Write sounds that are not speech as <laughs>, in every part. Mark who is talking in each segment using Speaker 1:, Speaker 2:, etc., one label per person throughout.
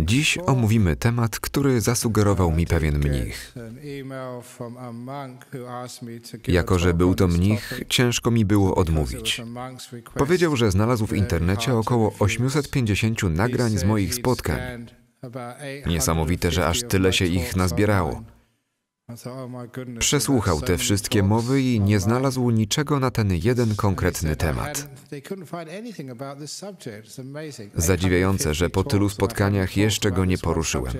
Speaker 1: Dziś omówimy
Speaker 2: temat, który zasugerował mi pewien mnich.
Speaker 1: Jako, że był to mnich, ciężko
Speaker 2: mi było odmówić.
Speaker 1: Powiedział, że znalazł w internecie około 850 nagrań z moich spotkań. Niesamowite, że aż tyle się ich nazbierało. Przesłuchał te wszystkie
Speaker 2: mowy i nie znalazł niczego na ten jeden konkretny temat.
Speaker 1: Zadziwiające, że po tylu spotkaniach jeszcze go nie poruszyłem.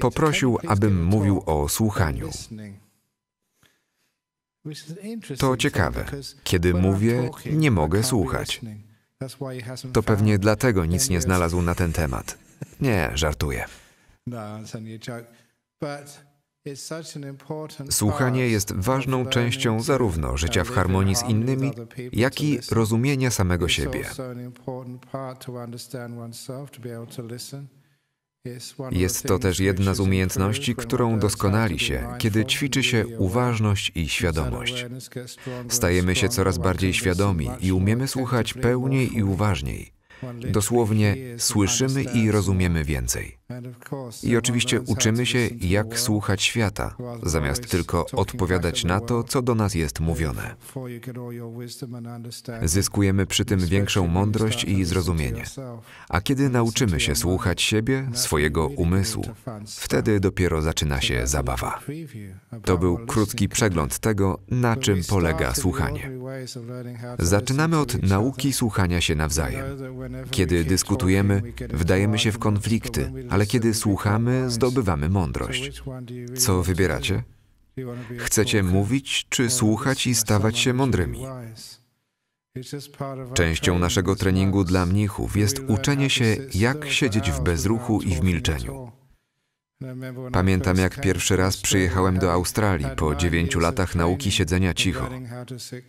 Speaker 1: Poprosił, abym
Speaker 2: mówił o słuchaniu.
Speaker 1: To ciekawe. Kiedy mówię, nie mogę słuchać. To pewnie dlatego nic nie
Speaker 2: znalazł na ten temat. Nie, żartuję.
Speaker 1: No, Słuchanie jest ważną częścią zarówno życia w harmonii z innymi, jak i rozumienia samego siebie. Jest to też jedna z umiejętności, którą doskonali się, kiedy ćwiczy się uważność i świadomość. Stajemy się coraz bardziej świadomi i umiemy słuchać
Speaker 2: pełniej i uważniej. Dosłownie słyszymy i rozumiemy więcej. I oczywiście uczymy się, jak słuchać świata, zamiast tylko odpowiadać na to, co do nas jest mówione.
Speaker 1: Zyskujemy przy tym większą mądrość i zrozumienie.
Speaker 2: A kiedy nauczymy się słuchać siebie, swojego umysłu, wtedy dopiero zaczyna się zabawa. To był krótki przegląd tego, na czym polega słuchanie. Zaczynamy od nauki słuchania się nawzajem. Kiedy dyskutujemy, wdajemy się w konflikty, ale kiedy słuchamy, zdobywamy mądrość. Co wybieracie? Chcecie mówić czy słuchać i stawać się mądrymi?
Speaker 1: Częścią naszego treningu
Speaker 2: dla mnichów jest uczenie się, jak siedzieć w bezruchu i w milczeniu.
Speaker 1: Pamiętam, jak pierwszy raz
Speaker 2: przyjechałem do Australii po dziewięciu latach nauki siedzenia cicho.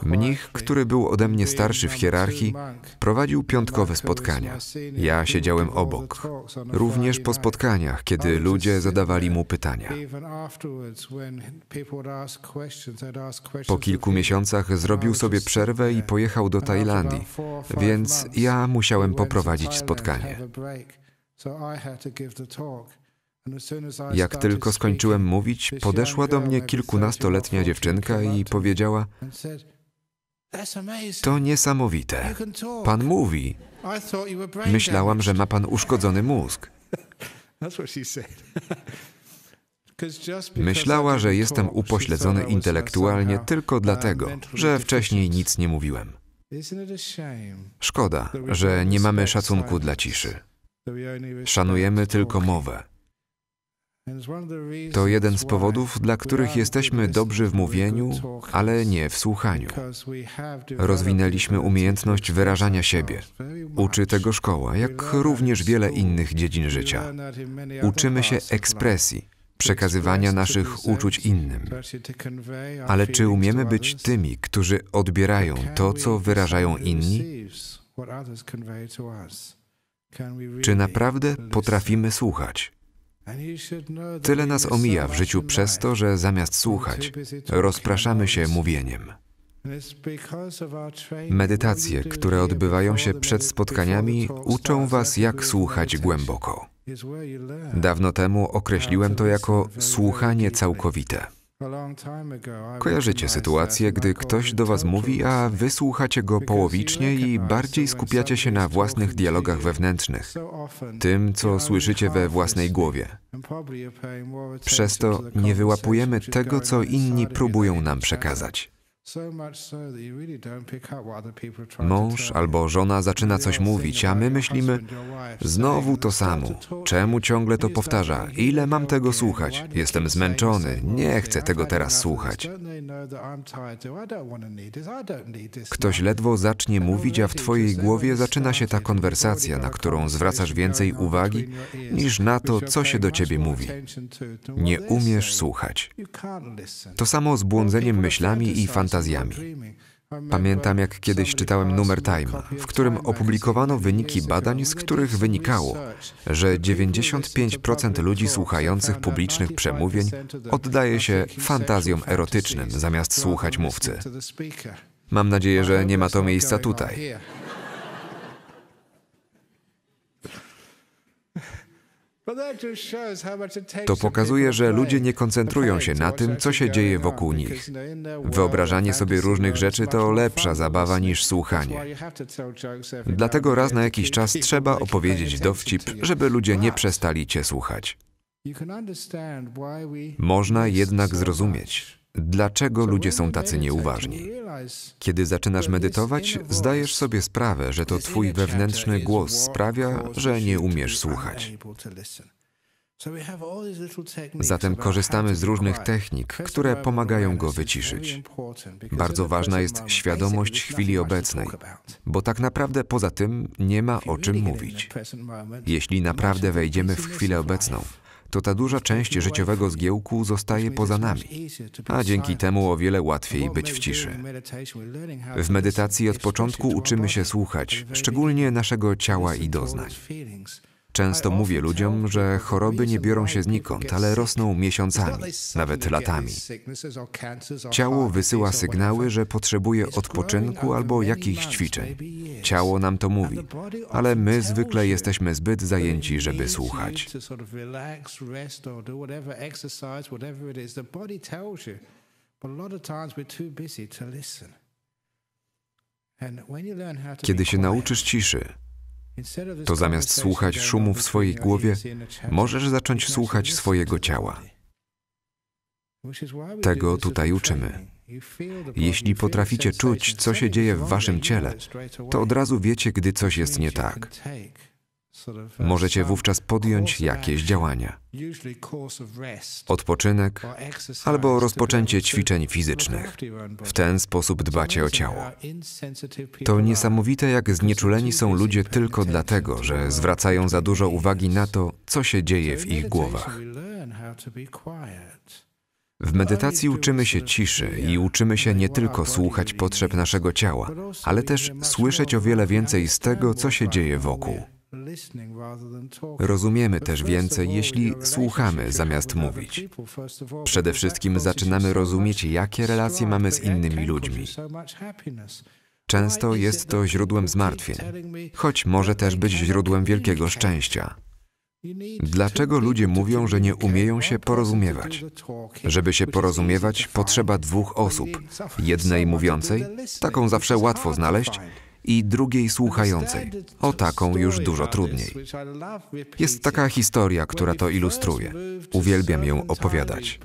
Speaker 2: Mnich, który był ode mnie starszy w hierarchii, prowadził piątkowe spotkania. Ja siedziałem obok, również po spotkaniach, kiedy ludzie zadawali mu pytania. Po kilku miesiącach zrobił sobie przerwę i pojechał do Tajlandii, więc ja musiałem poprowadzić spotkanie.
Speaker 1: So I had to give the talk. Jak tylko skończyłem mówić, podeszła do mnie
Speaker 2: kilkunastoletnia dziewczynka i powiedziała: To niesamowite. Pan mówi. Myślałam, że ma pan uszkodzony mózg.
Speaker 1: Myślała, że jestem upośledzony
Speaker 2: intelektualnie tylko dlatego, że wcześniej nic nie mówiłem.
Speaker 1: Szkoda, że nie mamy szacunku dla
Speaker 2: ciszy. Szanujemy tylko mowę. To jeden z powodów, dla których jesteśmy dobrzy w mówieniu, ale nie w słuchaniu. Rozwinęliśmy umiejętność wyrażania siebie. Uczy tego szkoła, jak również wiele innych dziedzin życia. Uczymy się ekspresji, przekazywania naszych uczuć innym.
Speaker 1: Ale czy umiemy
Speaker 2: być tymi, którzy odbierają to, co wyrażają inni?
Speaker 1: Czy naprawdę
Speaker 2: potrafimy słuchać?
Speaker 1: Tyle nas omija w życiu
Speaker 2: przez to, że zamiast słuchać, rozpraszamy się mówieniem.
Speaker 1: Medytacje,
Speaker 2: które odbywają się przed spotkaniami, uczą Was, jak słuchać głęboko. Dawno temu określiłem to jako słuchanie całkowite. Kojarzycie sytuację, gdy ktoś do was mówi, a wysłuchacie go połowicznie i bardziej skupiacie się na własnych dialogach wewnętrznych, tym, co słyszycie we własnej głowie.
Speaker 1: Przez to nie wyłapujemy tego, co inni próbują
Speaker 2: nam przekazać. Mąż albo żona zaczyna coś mówić, a my myślimy, znowu to samo. Czemu ciągle to powtarza? Ile mam tego słuchać? Jestem zmęczony, nie chcę tego teraz słuchać. Ktoś ledwo zacznie mówić, a w twojej głowie zaczyna się ta konwersacja, na którą zwracasz więcej uwagi niż na to, co się do ciebie mówi. Nie umiesz słuchać. To samo z błądzeniem myślami i fantazjami fantazjami. Pamiętam, jak kiedyś czytałem numer Time, w którym opublikowano wyniki badań, z których wynikało, że 95% ludzi słuchających publicznych przemówień oddaje się fantazjom erotycznym zamiast słuchać mówcy. Mam nadzieję, że nie ma to miejsca tutaj.
Speaker 1: To pokazuje, że
Speaker 2: ludzie nie koncentrują się na tym, co się dzieje wokół nich. No Wyobrażanie sobie różnych rzeczy to lepsza zabawa niż słuchanie. Dlatego raz na jakiś czas trzeba opowiedzieć dowcip, żeby ludzie nie przestali cię słuchać. Można jednak zrozumieć, Dlaczego ludzie są tacy nieuważni? Kiedy zaczynasz medytować, zdajesz sobie sprawę, że to twój wewnętrzny głos sprawia, że nie umiesz słuchać.
Speaker 1: Zatem korzystamy z różnych technik, które pomagają go wyciszyć. Bardzo ważna jest świadomość
Speaker 2: chwili obecnej, bo tak naprawdę poza tym nie ma o czym mówić.
Speaker 1: Jeśli naprawdę wejdziemy w chwilę
Speaker 2: obecną, to ta duża część życiowego zgiełku zostaje poza nami, a dzięki temu o wiele łatwiej być w ciszy. W medytacji od początku uczymy się słuchać, szczególnie naszego ciała i doznań. Często mówię ludziom, że choroby nie biorą się znikąd, ale rosną miesiącami, nawet latami.
Speaker 1: Ciało wysyła sygnały,
Speaker 2: że potrzebuje odpoczynku albo jakichś ćwiczeń. Ciało nam to mówi, ale my zwykle jesteśmy zbyt zajęci, żeby słuchać. Kiedy się nauczysz ciszy, to zamiast słuchać szumu w swojej głowie, możesz zacząć słuchać swojego ciała.
Speaker 1: Tego tutaj uczymy. Jeśli potraficie czuć, co się dzieje w waszym ciele, to od razu wiecie, gdy coś jest nie tak. Możecie wówczas podjąć jakieś działania. Odpoczynek albo rozpoczęcie ćwiczeń fizycznych. W ten sposób dbacie o ciało. To
Speaker 2: niesamowite, jak znieczuleni są ludzie tylko dlatego, że zwracają za dużo uwagi na to, co się dzieje w ich głowach. W medytacji uczymy się ciszy i uczymy się nie tylko słuchać potrzeb naszego ciała, ale też słyszeć o wiele więcej z tego, co się dzieje wokół.
Speaker 1: Rozumiemy też więcej, jeśli słuchamy zamiast mówić. Przede
Speaker 2: wszystkim zaczynamy rozumieć, jakie relacje mamy z innymi ludźmi. Często jest to źródłem zmartwień, choć może też być źródłem wielkiego szczęścia. Dlaczego ludzie mówią, że nie umieją się porozumiewać? Żeby się porozumiewać, potrzeba dwóch osób: jednej mówiącej, taką zawsze łatwo znaleźć, i drugiej słuchającej. O taką już dużo trudniej. Jest taka historia, która to ilustruje. Uwielbiam ją opowiadać.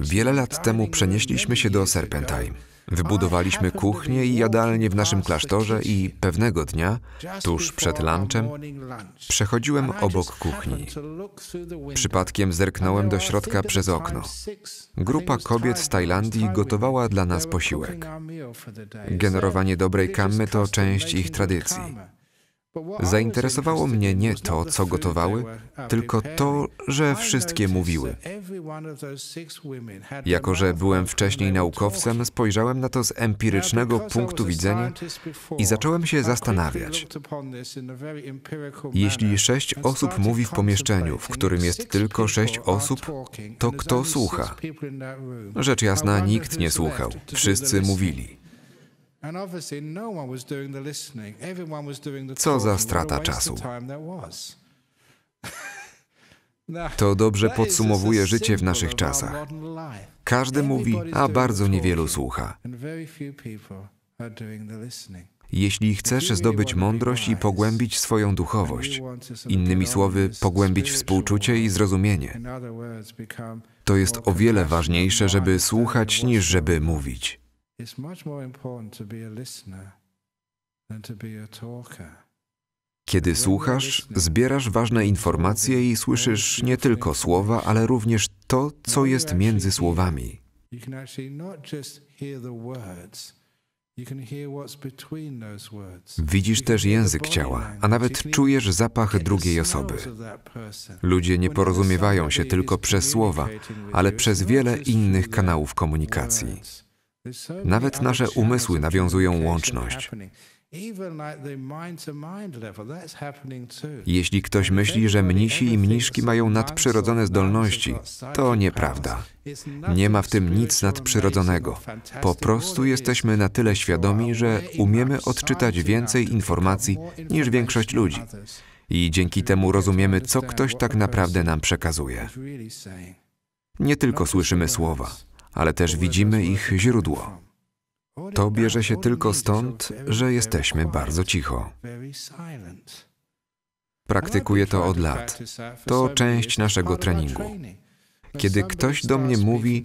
Speaker 2: Wiele lat temu przenieśliśmy się do Serpentine. Wybudowaliśmy kuchnię i jadalnię w naszym klasztorze i pewnego dnia, tuż przed lunchem, przechodziłem obok kuchni.
Speaker 1: Przypadkiem zerknąłem do środka przez okno. Grupa kobiet z Tajlandii gotowała dla nas posiłek.
Speaker 2: Generowanie dobrej kammy to część ich tradycji. Zainteresowało mnie nie to, co gotowały, tylko to, że wszystkie mówiły. Jako, że byłem wcześniej naukowcem, spojrzałem na to z empirycznego punktu widzenia i zacząłem się zastanawiać.
Speaker 1: Jeśli sześć osób mówi w pomieszczeniu, w którym jest tylko sześć osób, to kto słucha? Rzecz jasna, nikt nie słuchał. Wszyscy mówili. Co za strata czasu. <laughs>
Speaker 2: To dobrze podsumowuje życie w naszych czasach. Każdy mówi, a bardzo niewielu słucha. Jeśli chcesz zdobyć mądrość i pogłębić swoją duchowość, innymi słowy, pogłębić współczucie i zrozumienie, to jest o wiele ważniejsze, żeby słuchać niż żeby mówić.
Speaker 1: It's much more important to be a listener than to be a talker.
Speaker 2: Kiedy słuchasz, zbierasz ważne informacje i słyszysz nie tylko słowa, ale również to, co jest między słowami.
Speaker 1: Widzisz też język ciała,
Speaker 2: a nawet czujesz zapach drugiej osoby. Ludzie nie porozumiewają się tylko przez słowa, ale przez wiele innych kanałów komunikacji. Nawet nasze umysły nawiązują łączność. Jeśli ktoś myśli, że mnisi i mniszki mają nadprzyrodzone zdolności, to nieprawda. Nie ma w tym nic nadprzyrodzonego. Po prostu jesteśmy na tyle świadomi, że umiemy odczytać więcej informacji niż większość ludzi. I dzięki temu rozumiemy, co ktoś tak naprawdę nam przekazuje. Nie tylko słyszymy słowa, ale też widzimy ich źródło. To bierze się tylko stąd, że jesteśmy bardzo cicho. Praktykuję to od lat. To część naszego treningu. Kiedy ktoś do mnie mówi,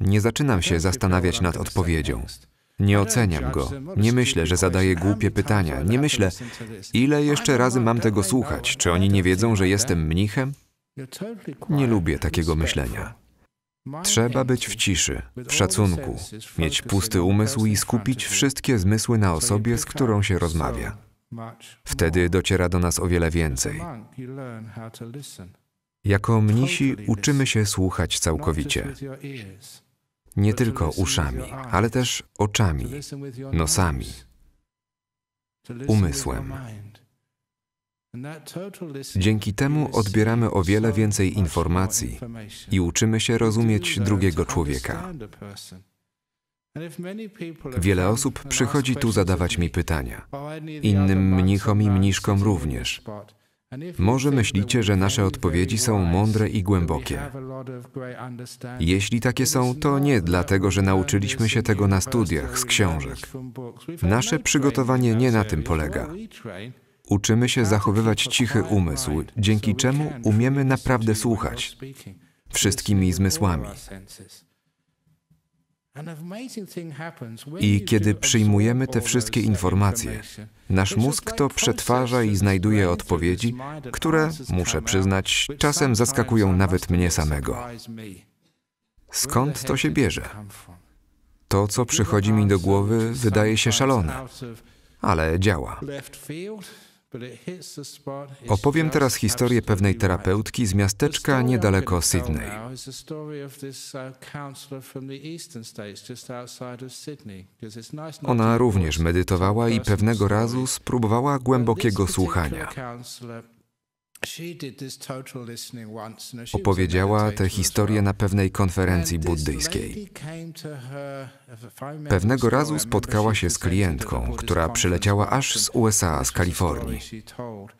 Speaker 2: nie zaczynam się zastanawiać nad odpowiedzią. Nie oceniam go. Nie myślę, że zadaję głupie pytania. Nie myślę, ile jeszcze razy mam tego słuchać. Czy oni nie wiedzą, że jestem mnichem? Nie lubię takiego myślenia. Trzeba być w ciszy, w szacunku, mieć pusty umysł i skupić wszystkie zmysły na osobie, z którą się rozmawia. Wtedy dociera do nas o wiele więcej. Jako mnisi uczymy się słuchać całkowicie. Nie tylko uszami, ale też oczami, nosami,
Speaker 1: umysłem. Dzięki
Speaker 2: temu odbieramy o wiele więcej informacji i uczymy się rozumieć drugiego człowieka. Wiele osób przychodzi tu zadawać mi pytania, innym mnichom i mniszkom również. Może myślicie, że nasze odpowiedzi są mądre i głębokie. Jeśli takie są, to nie dlatego, że nauczyliśmy się tego na studiach z książek. Nasze przygotowanie nie na tym polega. Uczymy się zachowywać cichy umysł, dzięki czemu umiemy naprawdę słuchać wszystkimi zmysłami.
Speaker 1: I kiedy przyjmujemy te wszystkie informacje, nasz mózg to
Speaker 2: przetwarza i znajduje odpowiedzi, które, muszę przyznać, czasem zaskakują nawet mnie samego. Skąd to się bierze? To, co przychodzi mi do głowy, wydaje się szalone, ale działa.
Speaker 1: Opowiem teraz historię pewnej terapeutki
Speaker 2: z miasteczka niedaleko Sydney.
Speaker 1: Uh, Ona również
Speaker 2: medytowała i pewnego razu spróbowała głębokiego słuchania.
Speaker 1: No, Opowiedziała tę historię na pewnej
Speaker 2: konferencji buddyjskiej.
Speaker 1: Pewnego razu spotkała się z klientką, która przyleciała aż z USA,
Speaker 2: z Kalifornii.
Speaker 1: Uh,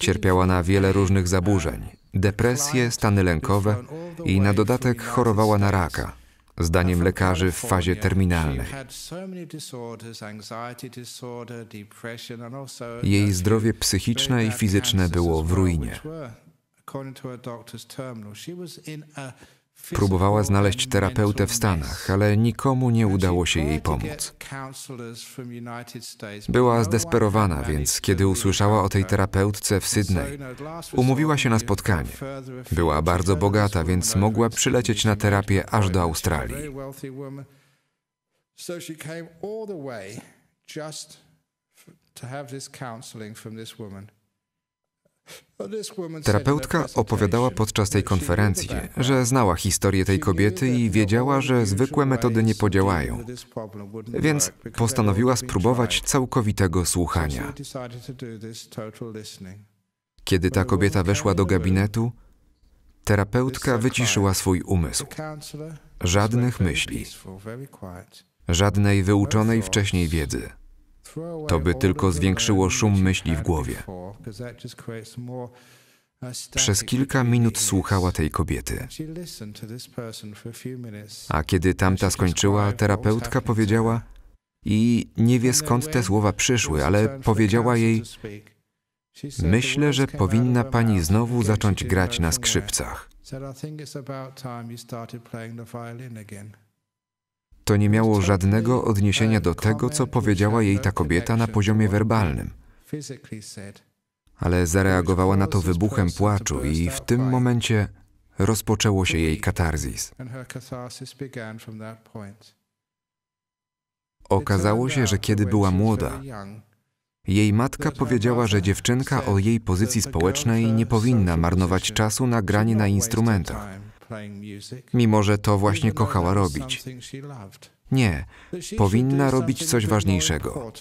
Speaker 1: Cierpiała
Speaker 2: na wiele różnych uh, zaburzeń, depresje, stany lękowe i na dodatek chorowała na raka zdaniem lekarzy w fazie terminalnej.
Speaker 1: Jej zdrowie psychiczne i fizyczne było w ruinie. Próbowała znaleźć
Speaker 2: terapeutę w Stanach, ale nikomu nie udało się jej pomóc.
Speaker 1: Była zdesperowana,
Speaker 2: więc kiedy usłyszała o tej terapeutce w Sydney, umówiła się na spotkanie. Była bardzo bogata, więc mogła przylecieć na terapię aż do Australii.
Speaker 1: to have this counseling from this woman. Terapeutka opowiadała
Speaker 2: podczas tej konferencji, że znała historię tej kobiety i wiedziała, że zwykłe metody nie podziałają, więc postanowiła spróbować całkowitego słuchania.
Speaker 1: Kiedy ta kobieta weszła
Speaker 2: do gabinetu, terapeutka wyciszyła swój umysł. Żadnych myśli, żadnej wyuczonej wcześniej wiedzy. To by tylko zwiększyło szum myśli w głowie. Przez kilka minut słuchała tej kobiety. A kiedy tamta skończyła, terapeutka powiedziała, i nie wie skąd te słowa przyszły, ale powiedziała jej: Myślę, że powinna pani znowu zacząć grać na skrzypcach. To nie miało żadnego odniesienia do tego, co powiedziała jej ta kobieta na poziomie werbalnym. Ale zareagowała na to wybuchem płaczu i w tym momencie rozpoczęło się jej katarzis. Okazało się, że kiedy była młoda, jej matka powiedziała, że dziewczynka o jej pozycji społecznej nie powinna marnować czasu na granie na instrumentach
Speaker 1: mimo że to właśnie kochała robić.
Speaker 2: Nie, powinna robić coś ważniejszego.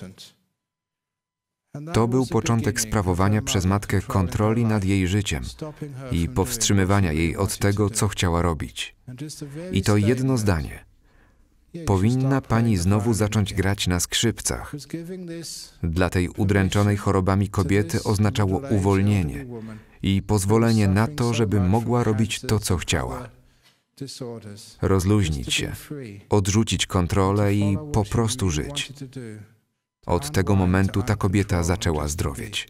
Speaker 2: To był początek sprawowania przez matkę kontroli nad jej życiem i powstrzymywania jej od tego, co chciała robić. I to jedno zdanie. Powinna pani znowu zacząć grać na skrzypcach. Dla tej udręczonej chorobami kobiety oznaczało uwolnienie i pozwolenie na to, żeby mogła robić to, co chciała. Rozluźnić się, odrzucić kontrolę i po prostu żyć. Od tego momentu ta kobieta zaczęła zdrowieć.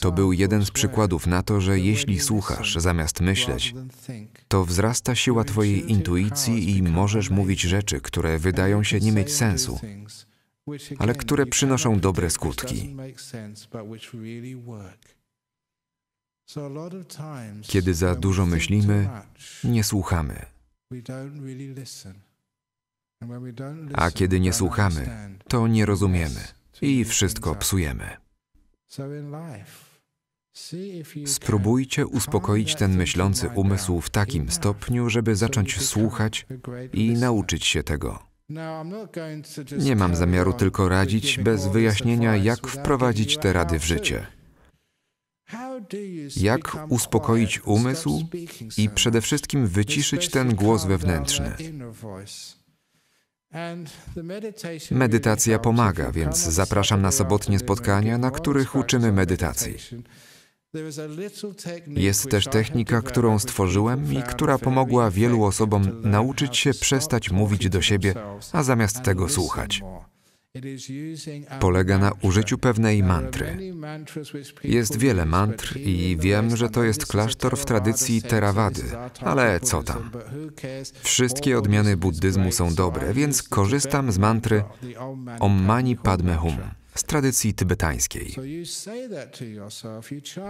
Speaker 1: To był jeden z przykładów na to, że jeśli słuchasz zamiast myśleć,
Speaker 2: to wzrasta siła Twojej intuicji i możesz mówić rzeczy, które wydają się nie mieć sensu, ale które przynoszą dobre skutki.
Speaker 1: Kiedy za dużo myślimy,
Speaker 2: nie słuchamy. A kiedy nie słuchamy, to nie rozumiemy i wszystko psujemy. Spróbujcie uspokoić ten myślący umysł w takim stopniu, żeby zacząć słuchać i nauczyć się tego.
Speaker 1: Nie mam zamiaru tylko radzić bez wyjaśnienia, jak wprowadzić te rady w życie. Jak uspokoić umysł i przede wszystkim wyciszyć ten głos wewnętrzny. Medytacja pomaga, więc zapraszam na sobotnie spotkania, na których uczymy medytacji. Jest też technika, którą
Speaker 2: stworzyłem i która pomogła wielu osobom nauczyć się przestać mówić do siebie, a zamiast tego słuchać.
Speaker 1: Polega na użyciu pewnej mantry.
Speaker 2: Jest wiele mantr i wiem, że to jest klasztor w tradycji Theravady, ale co tam? Wszystkie odmiany buddyzmu są dobre, więc korzystam z mantry Om Mani Padme Hum z tradycji tybetańskiej.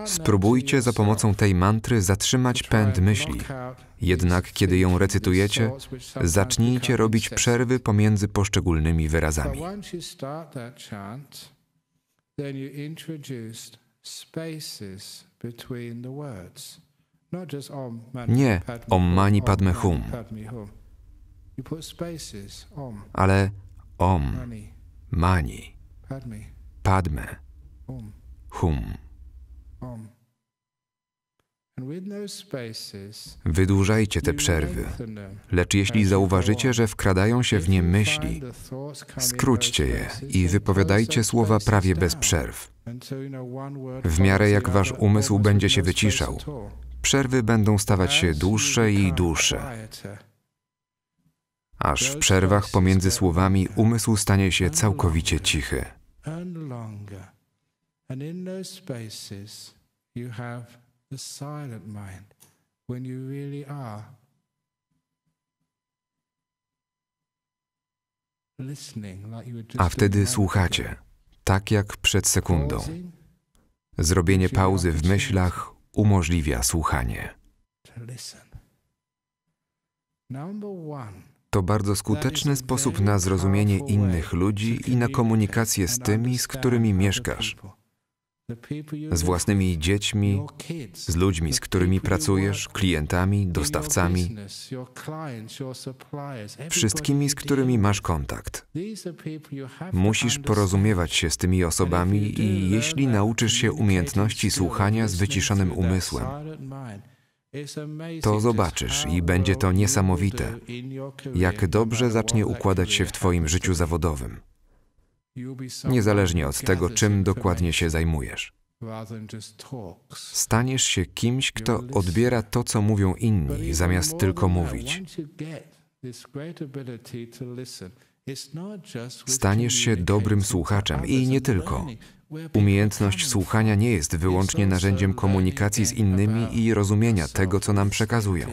Speaker 1: Spróbujcie
Speaker 2: za pomocą tej mantry zatrzymać pęd myśli. Jednak kiedy ją recytujecie, zacznijcie robić przerwy pomiędzy poszczególnymi wyrazami.
Speaker 1: Nie Om Mani Padme Hum, ale
Speaker 2: Om Mani. Padme, Hum.
Speaker 1: No Wydłużajcie te przerwy, lecz jeśli zauważycie, że
Speaker 2: wkradają się w nie myśli, skróćcie je i wypowiadajcie słowa prawie bez przerw.
Speaker 1: W miarę jak wasz umysł będzie się no wyciszał,
Speaker 2: przerwy będą stawać się dłuższe i dłuższe aż w przerwach pomiędzy słowami umysł stanie się całkowicie cichy. A wtedy słuchacie, tak jak przed sekundą. Zrobienie pauzy w myślach umożliwia słuchanie.
Speaker 1: Number one.
Speaker 2: To bardzo skuteczny sposób na zrozumienie innych ludzi i na komunikację z tymi, z którymi mieszkasz.
Speaker 1: Z własnymi dziećmi, z ludźmi, z którymi pracujesz, klientami, dostawcami, wszystkimi, z
Speaker 2: którymi masz kontakt. Musisz porozumiewać się z tymi osobami i jeśli nauczysz się umiejętności słuchania z wyciszonym umysłem, to zobaczysz i będzie to niesamowite, jak dobrze zacznie układać się w Twoim życiu zawodowym, niezależnie od tego, czym dokładnie się zajmujesz. Staniesz się kimś, kto odbiera to, co mówią inni, zamiast tylko mówić.
Speaker 1: Staniesz się dobrym słuchaczem i nie tylko,
Speaker 2: Umiejętność słuchania nie jest wyłącznie narzędziem komunikacji z innymi i rozumienia tego, co nam przekazują.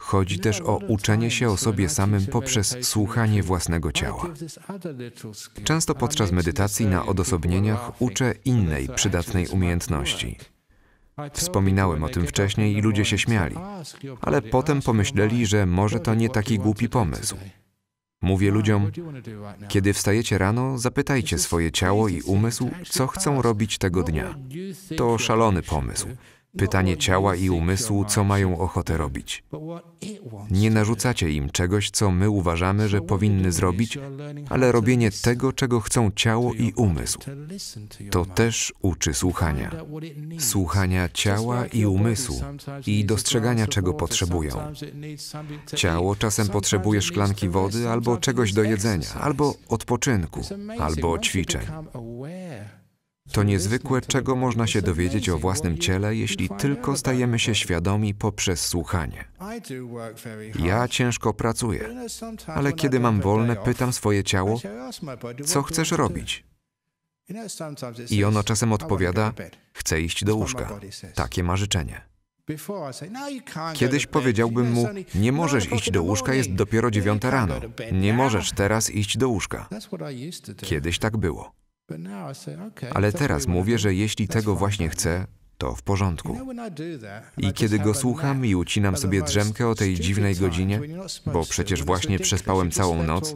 Speaker 2: Chodzi też o uczenie się o sobie samym poprzez słuchanie własnego ciała. Często podczas medytacji na odosobnieniach uczę innej przydatnej umiejętności. Wspominałem o tym wcześniej i ludzie się śmiali, ale potem pomyśleli, że może to nie taki głupi pomysł. Mówię ludziom, kiedy wstajecie rano, zapytajcie swoje ciało i umysł, co chcą robić tego dnia. To szalony pomysł. Pytanie ciała i umysłu, co mają ochotę robić. Nie narzucacie im czegoś, co my uważamy, że powinny zrobić, ale robienie tego, czego chcą ciało i umysł. To też uczy słuchania. Słuchania ciała i umysłu i dostrzegania, czego potrzebują. Ciało czasem potrzebuje szklanki wody albo czegoś do jedzenia, albo odpoczynku, albo ćwiczeń. To niezwykłe, czego można się dowiedzieć o własnym ciele, jeśli tylko stajemy się świadomi poprzez słuchanie.
Speaker 1: Ja ciężko pracuję, ale kiedy mam wolne, pytam swoje ciało, co chcesz robić? I ono czasem odpowiada,
Speaker 2: chcę iść do łóżka. Takie ma życzenie.
Speaker 1: Kiedyś powiedziałbym mu, nie możesz iść do łóżka, jest dopiero dziewiąta rano. Nie możesz
Speaker 2: teraz iść do łóżka. Kiedyś tak było.
Speaker 1: Ale teraz mówię, że jeśli tego
Speaker 2: właśnie chcę, to w porządku. I kiedy go słucham i ucinam sobie drzemkę o tej dziwnej godzinie, bo przecież właśnie przespałem całą noc,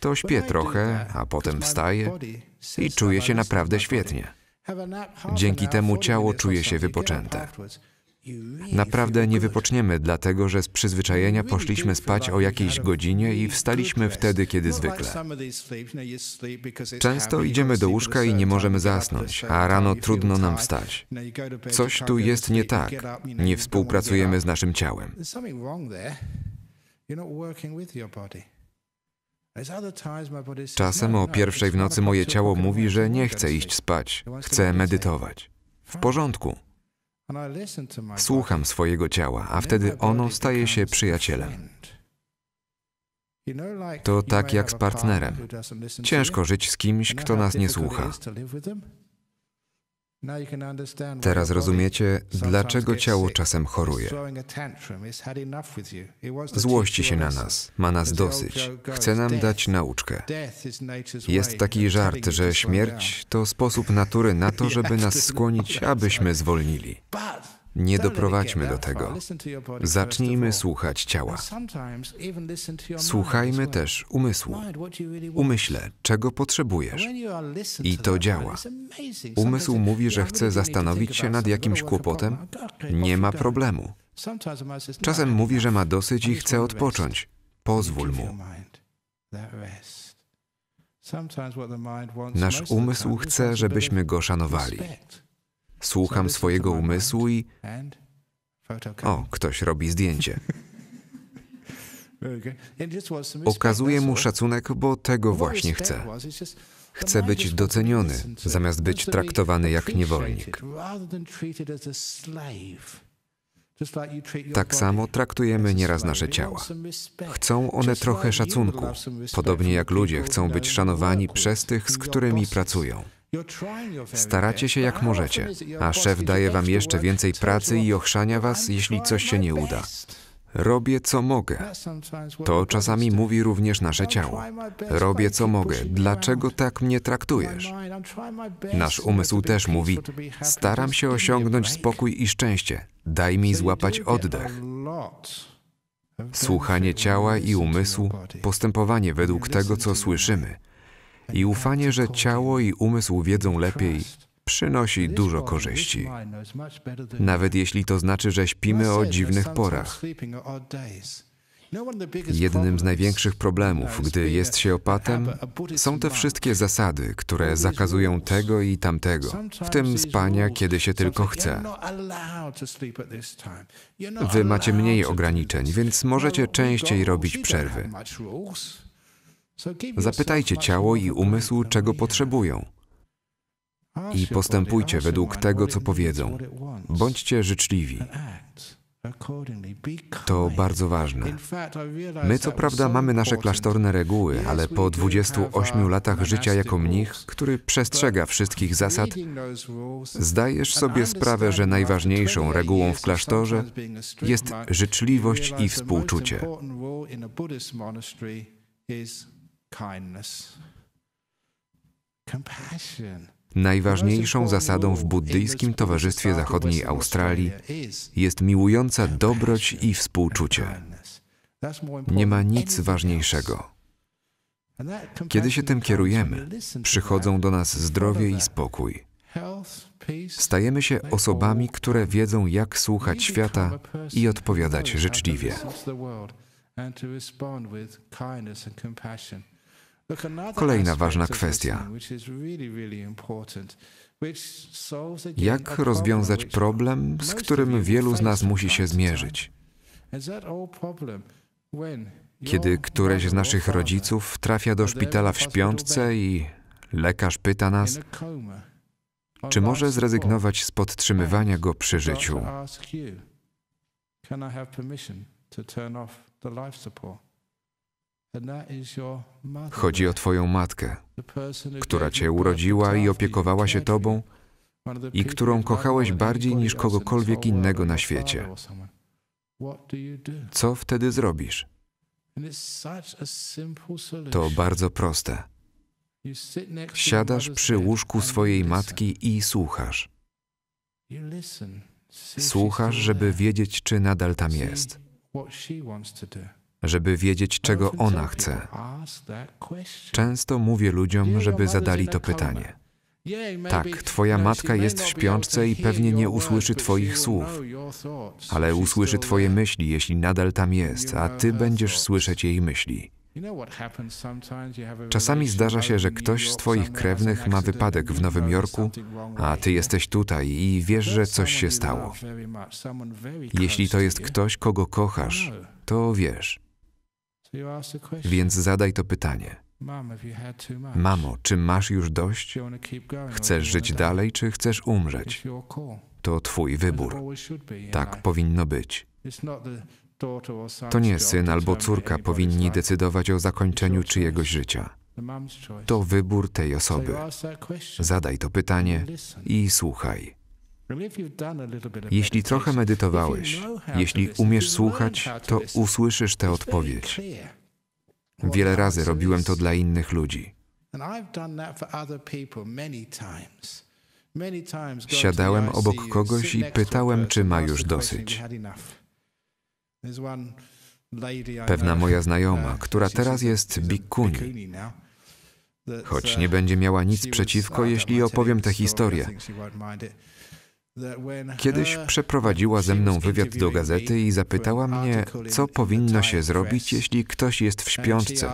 Speaker 2: to śpię trochę, a potem wstaję i czuję się naprawdę świetnie. Dzięki temu ciało czuje się wypoczęte. Naprawdę nie wypoczniemy, dlatego że z przyzwyczajenia poszliśmy spać o jakiejś godzinie i wstaliśmy wtedy, kiedy zwykle.
Speaker 1: Często idziemy do łóżka i nie możemy zasnąć, a rano trudno nam wstać. Coś tu jest nie tak. Nie współpracujemy z naszym ciałem. Czasem o pierwszej w nocy moje ciało mówi, że nie chce iść spać,
Speaker 2: chce medytować. W porządku. Słucham swojego ciała, a wtedy ono staje się przyjacielem.
Speaker 1: To tak jak z partnerem. Ciężko żyć z kimś, kto nas nie słucha. Teraz rozumiecie, dlaczego ciało czasem choruje. Złości się na nas, ma nas dosyć, chce nam dać nauczkę. Jest taki żart, że śmierć to sposób natury na to, żeby <laughs> nas skłonić, <laughs> abyśmy
Speaker 2: zwolnili. Nie doprowadźmy do tego. Zacznijmy słuchać ciała.
Speaker 1: Słuchajmy też umysłu. Umyśle, czego potrzebujesz. I to działa. Umysł mówi, że chce zastanowić się nad jakimś kłopotem. Nie ma problemu. No, Czasem mówi, że ma dosyć i chce odpocząć.
Speaker 2: Pozwól mu.
Speaker 1: Nasz umysł chce, żebyśmy go szanowali.
Speaker 2: Słucham swojego umysłu i. O, ktoś robi zdjęcie.
Speaker 1: Okazuję mu
Speaker 2: szacunek, bo tego właśnie chcę. Chcę być doceniony, zamiast być traktowany jak niewolnik.
Speaker 1: Tak samo traktujemy nieraz nasze ciała. Chcą one trochę szacunku, podobnie
Speaker 2: jak ludzie chcą być szanowani przez tych, z którymi pracują. Staracie się jak możecie, a szef daje wam jeszcze więcej pracy i ochrzania was, jeśli coś się nie uda. Robię co mogę. To czasami mówi również nasze ciało. Robię co mogę. Dlaczego tak mnie traktujesz? Nasz umysł też mówi: Staram się osiągnąć spokój i szczęście. Daj mi złapać oddech.
Speaker 1: Słuchanie
Speaker 2: ciała i umysłu, postępowanie według tego, co słyszymy. I ufanie, że ciało i umysł wiedzą lepiej, przynosi dużo korzyści. Nawet jeśli to znaczy, że śpimy o dziwnych porach. Jednym z największych problemów, gdy jest się opatem, są te wszystkie zasady, które zakazują tego i tamtego, w tym spania, kiedy się tylko chce. Wy macie mniej ograniczeń, więc możecie częściej robić przerwy.
Speaker 1: Zapytajcie ciało
Speaker 2: i umysł, czego potrzebują. I postępujcie według tego, co powiedzą. Bądźcie życzliwi.
Speaker 1: To bardzo ważne. My co prawda mamy nasze klasztorne reguły, ale po 28
Speaker 2: latach życia jako mnich, który przestrzega wszystkich zasad, zdajesz sobie sprawę, że najważniejszą regułą w klasztorze jest życzliwość i współczucie. Najważniejszą zasadą w buddyjskim towarzystwie zachodniej Australii jest miłująca dobroć i współczucie. Nie ma nic ważniejszego.
Speaker 1: Kiedy się tym kierujemy, przychodzą
Speaker 2: do nas zdrowie i spokój. Stajemy się osobami, które wiedzą, jak słuchać świata i odpowiadać życzliwie.
Speaker 1: Kolejna ważna kwestia. Jak rozwiązać problem, z którym wielu z nas
Speaker 2: musi się zmierzyć?
Speaker 1: Kiedy któreś z naszych rodziców trafia do szpitala w śpiątce
Speaker 2: i lekarz pyta nas,
Speaker 1: czy może zrezygnować
Speaker 2: z podtrzymywania go przy życiu. Chodzi o Twoją matkę, która Cię urodziła i opiekowała się Tobą i którą kochałeś bardziej niż kogokolwiek innego na świecie. Co wtedy zrobisz? To bardzo proste. Siadasz przy łóżku swojej matki i słuchasz. Słuchasz, żeby wiedzieć, czy nadal tam jest żeby wiedzieć, czego ona chce. Często mówię ludziom, żeby zadali to pytanie. Tak, twoja matka jest w śpiączce i pewnie nie usłyszy twoich słów, ale usłyszy twoje myśli, jeśli nadal tam jest, a ty będziesz słyszeć jej myśli.
Speaker 1: Czasami zdarza
Speaker 2: się, że ktoś z Twoich krewnych ma wypadek w Nowym Jorku, a Ty jesteś tutaj i wiesz, że coś się stało.
Speaker 1: Jeśli to jest ktoś, kogo kochasz,
Speaker 2: to wiesz. Więc zadaj to pytanie. Mamo, czy masz już dość? Chcesz żyć dalej, czy chcesz umrzeć? To Twój wybór. Tak powinno być.
Speaker 1: To nie syn albo córka powinni
Speaker 2: decydować o zakończeniu czyjegoś życia. To wybór tej osoby. Zadaj to pytanie i słuchaj.
Speaker 1: Jeśli trochę medytowałeś, jeśli umiesz słuchać, to
Speaker 2: usłyszysz tę odpowiedź. Wiele razy robiłem to dla innych ludzi.
Speaker 1: Siadałem obok kogoś i pytałem, czy ma już dosyć. Pewna moja znajoma, która teraz
Speaker 2: jest bikuni,
Speaker 1: choć nie będzie miała nic przeciwko, jeśli opowiem tę historię, Kiedyś przeprowadziła
Speaker 2: ze mną wywiad do gazety i zapytała mnie, co powinno się zrobić, jeśli ktoś jest w śpiączce,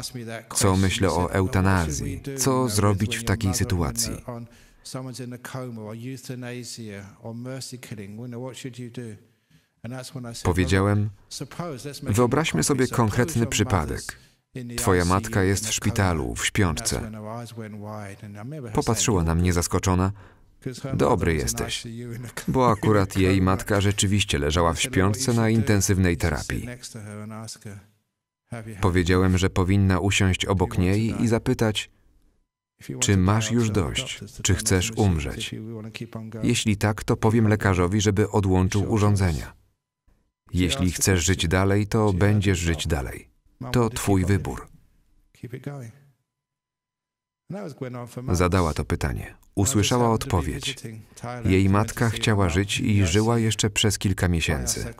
Speaker 2: co myślę o eutanazji, co zrobić w takiej sytuacji.
Speaker 1: Powiedziałem, wyobraźmy sobie konkretny przypadek. Twoja matka jest w szpitalu, w śpiączce. Popatrzyła
Speaker 2: na mnie zaskoczona, Dobry jesteś. Bo akurat jej matka rzeczywiście leżała w śpiączce na intensywnej terapii. Powiedziałem, że powinna usiąść obok niej i zapytać, czy masz już dość, czy chcesz umrzeć. Jeśli tak, to powiem lekarzowi, żeby odłączył urządzenia. Jeśli chcesz żyć dalej, to będziesz żyć dalej. To twój wybór. Zadała to pytanie usłyszała odpowiedź. Jej matka chciała żyć i żyła jeszcze przez kilka miesięcy.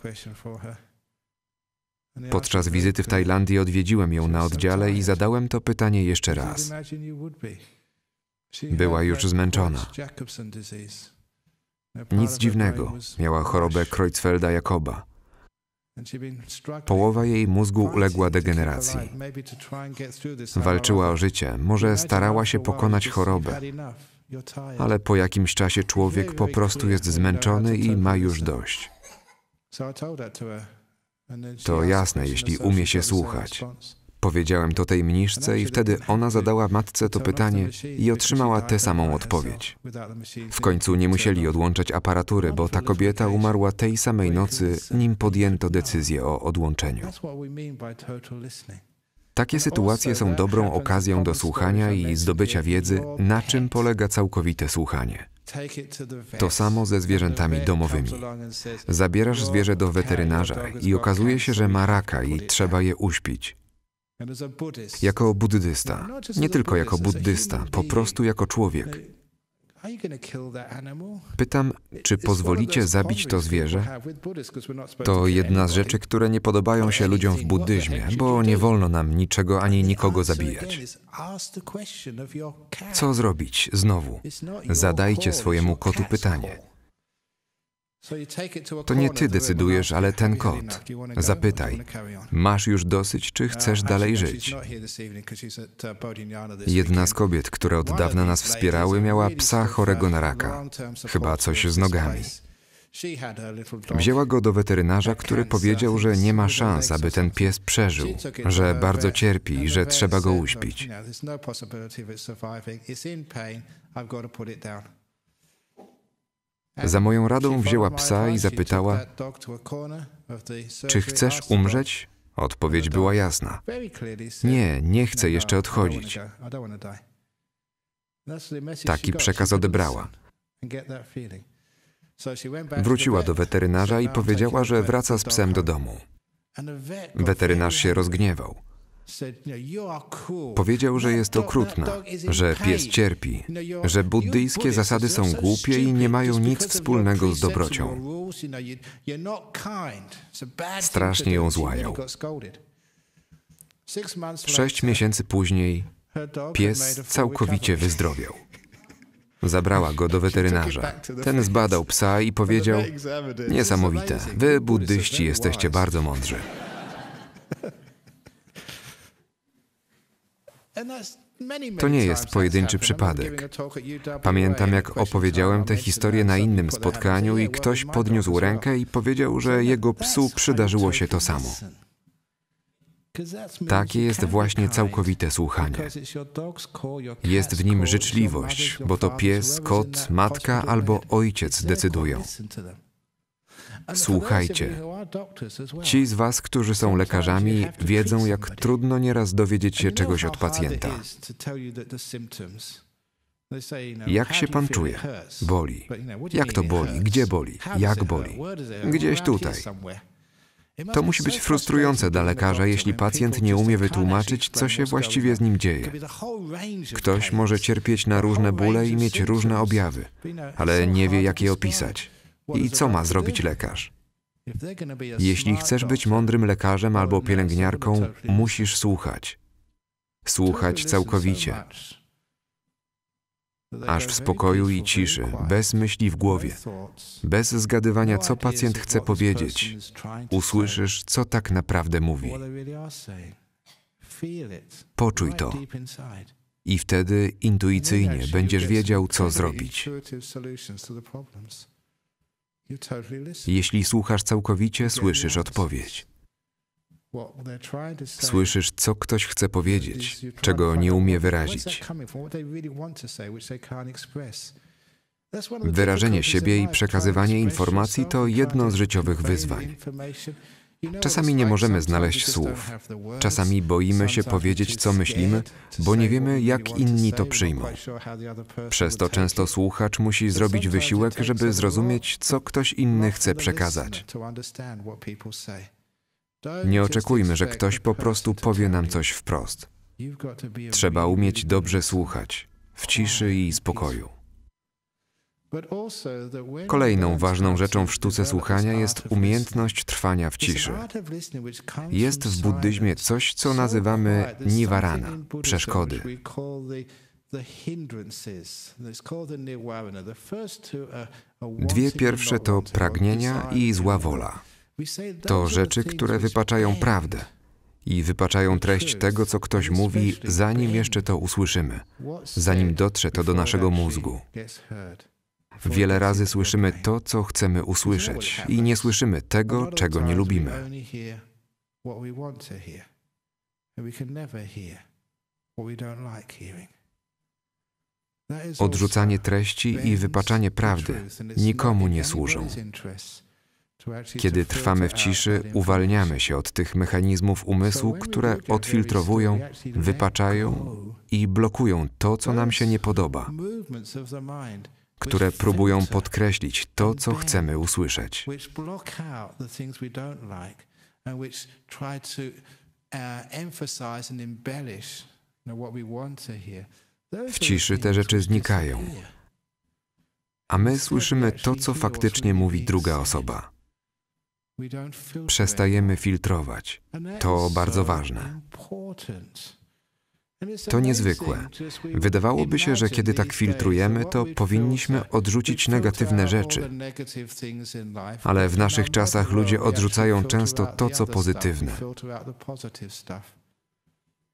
Speaker 1: Podczas wizyty w
Speaker 2: Tajlandii odwiedziłem ją na oddziale i zadałem to pytanie jeszcze raz. Była już zmęczona.
Speaker 1: Nic dziwnego,
Speaker 2: miała chorobę Kreutzfelda jakoba
Speaker 1: Połowa jej mózgu uległa degeneracji. Walczyła o życie, może starała się pokonać chorobę, ale
Speaker 2: po jakimś czasie człowiek po prostu jest zmęczony i ma już dość.
Speaker 1: To jasne, jeśli umie się słuchać.
Speaker 2: Powiedziałem to tej mniszce i wtedy ona zadała matce to pytanie i otrzymała tę samą odpowiedź. W końcu nie musieli odłączać aparatury, bo ta kobieta umarła tej samej nocy, nim podjęto decyzję o odłączeniu. Takie sytuacje są dobrą okazją do słuchania i zdobycia wiedzy, na czym polega całkowite słuchanie.
Speaker 1: To samo ze zwierzętami domowymi. Zabierasz zwierzę do weterynarza i okazuje
Speaker 2: się, że ma raka i trzeba je uśpić.
Speaker 1: Jako buddysta, nie tylko jako buddysta, po prostu jako człowiek, Pytam, czy pozwolicie zabić to zwierzę? To jedna z rzeczy,
Speaker 2: które nie podobają się ludziom w buddyzmie, bo nie wolno nam niczego ani nikogo zabijać. Co zrobić? Znowu, zadajcie swojemu kotu pytanie.
Speaker 1: To nie ty decydujesz, ale ten kot. Zapytaj, masz już dosyć, czy uh, chcesz dalej no, żyć? Uh, Jedna z kobiet, które od dawna nas wspierały, miała psa uh, chorego na raka, chyba coś z nogami. Wzięła
Speaker 2: go do weterynarza, który powiedział, że nie ma szans, aby ten pies przeżył, że bardzo cierpi i że trzeba go uśpić. Tak. Za moją radą wzięła psa i zapytała,
Speaker 1: czy chcesz umrzeć?
Speaker 2: Odpowiedź była jasna. Nie, nie chcę no, jeszcze odchodzić.
Speaker 1: Taki przekaz odebrała. Wróciła
Speaker 2: do weterynarza i powiedziała, że wraca z psem do domu. Weterynarz się rozgniewał.
Speaker 1: Powiedział, że no, jest okrutna, że pies cierpi, no, że buddyjskie zasady są głupie i nie mają nic wspólnego z dobrocią. Strasznie ją złajał. Sześć
Speaker 2: miesięcy później pies całkowicie wyzdrowiał. Zabrała go do <laughs> weterynarza. Ten zbadał psa i powiedział: Niesamowite, wy buddyści jesteście bardzo mądrzy.
Speaker 1: To nie jest pojedynczy przypadek.
Speaker 2: Pamiętam, jak opowiedziałem tę historię na innym spotkaniu i ktoś podniósł rękę i powiedział, że jego psu przydarzyło się to samo. Takie jest właśnie całkowite słuchanie.
Speaker 1: Jest w nim życzliwość, bo to pies, kot, matka albo ojciec decydują. Słuchajcie, ci
Speaker 2: z Was, którzy są lekarzami, wiedzą, jak trudno nieraz dowiedzieć się czegoś od pacjenta.
Speaker 1: Jak się pan czuje? Boli. Jak to boli? Gdzie boli? Jak boli? Gdzieś tutaj. To musi być
Speaker 2: frustrujące dla lekarza, jeśli pacjent nie umie wytłumaczyć, co się właściwie z nim dzieje. Ktoś może cierpieć na różne bóle i mieć różne objawy, ale nie wie, jak je opisać. I co ma zrobić lekarz?
Speaker 1: Jeśli chcesz być
Speaker 2: mądrym lekarzem albo pielęgniarką, musisz słuchać. Słuchać całkowicie. Aż w spokoju i ciszy, bez myśli w głowie, bez zgadywania, co pacjent chce powiedzieć, usłyszysz, co tak naprawdę mówi. Poczuj to. I wtedy intuicyjnie będziesz wiedział, co zrobić. Jeśli słuchasz całkowicie, słyszysz odpowiedź.
Speaker 1: Słyszysz,
Speaker 2: co ktoś chce powiedzieć, czego nie umie wyrazić.
Speaker 1: Wyrażenie siebie i
Speaker 2: przekazywanie informacji to jedno z życiowych wyzwań.
Speaker 1: Czasami nie możemy znaleźć słów. Czasami boimy się powiedzieć, co myślimy, bo nie wiemy, jak inni to przyjmą. Przez to
Speaker 2: często słuchacz musi zrobić wysiłek, żeby zrozumieć, co ktoś inny chce przekazać.
Speaker 1: Nie oczekujmy, że ktoś po prostu
Speaker 2: powie nam coś wprost. Trzeba umieć dobrze słuchać, w ciszy i spokoju. Kolejną ważną rzeczą w sztuce słuchania jest umiejętność trwania w ciszy.
Speaker 1: Jest w buddyzmie coś, co nazywamy niwarana, przeszkody. Dwie pierwsze to pragnienia i zła wola.
Speaker 2: To rzeczy, które wypaczają prawdę i wypaczają treść tego, co ktoś mówi, zanim jeszcze to usłyszymy, zanim dotrze to do naszego mózgu. Wiele razy słyszymy to, co chcemy usłyszeć i nie słyszymy tego, czego nie lubimy.
Speaker 1: Odrzucanie treści i wypaczanie prawdy nikomu nie służą.
Speaker 2: Kiedy trwamy w ciszy, uwalniamy się od tych mechanizmów umysłu, które odfiltrowują, wypaczają i blokują to, co nam się nie podoba
Speaker 1: które próbują podkreślić
Speaker 2: to, co chcemy usłyszeć.
Speaker 1: Uh, w ciszy te
Speaker 2: rzeczy znikają, a my słyszymy to, co faktycznie mówi druga osoba.
Speaker 1: Przestajemy
Speaker 2: filtrować. To bardzo ważne.
Speaker 1: To niezwykłe. Wydawałoby się, że kiedy tak filtrujemy, to
Speaker 2: powinniśmy odrzucić negatywne rzeczy.
Speaker 1: Ale w naszych czasach ludzie odrzucają często to, co pozytywne.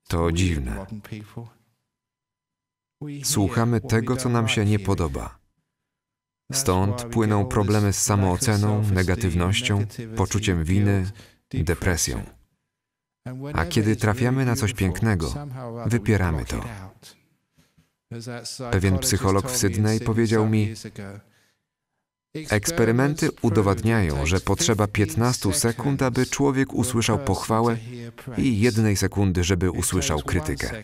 Speaker 2: To dziwne. Słuchamy tego, co nam się nie podoba. Stąd płyną problemy z samooceną, negatywnością, poczuciem winy, depresją. A kiedy trafiamy na coś pięknego, wypieramy to.
Speaker 1: Pewien psycholog w Sydney powiedział mi, Eksperymenty
Speaker 2: udowadniają, że potrzeba 15 sekund, aby człowiek usłyszał pochwałę i jednej sekundy, żeby usłyszał krytykę.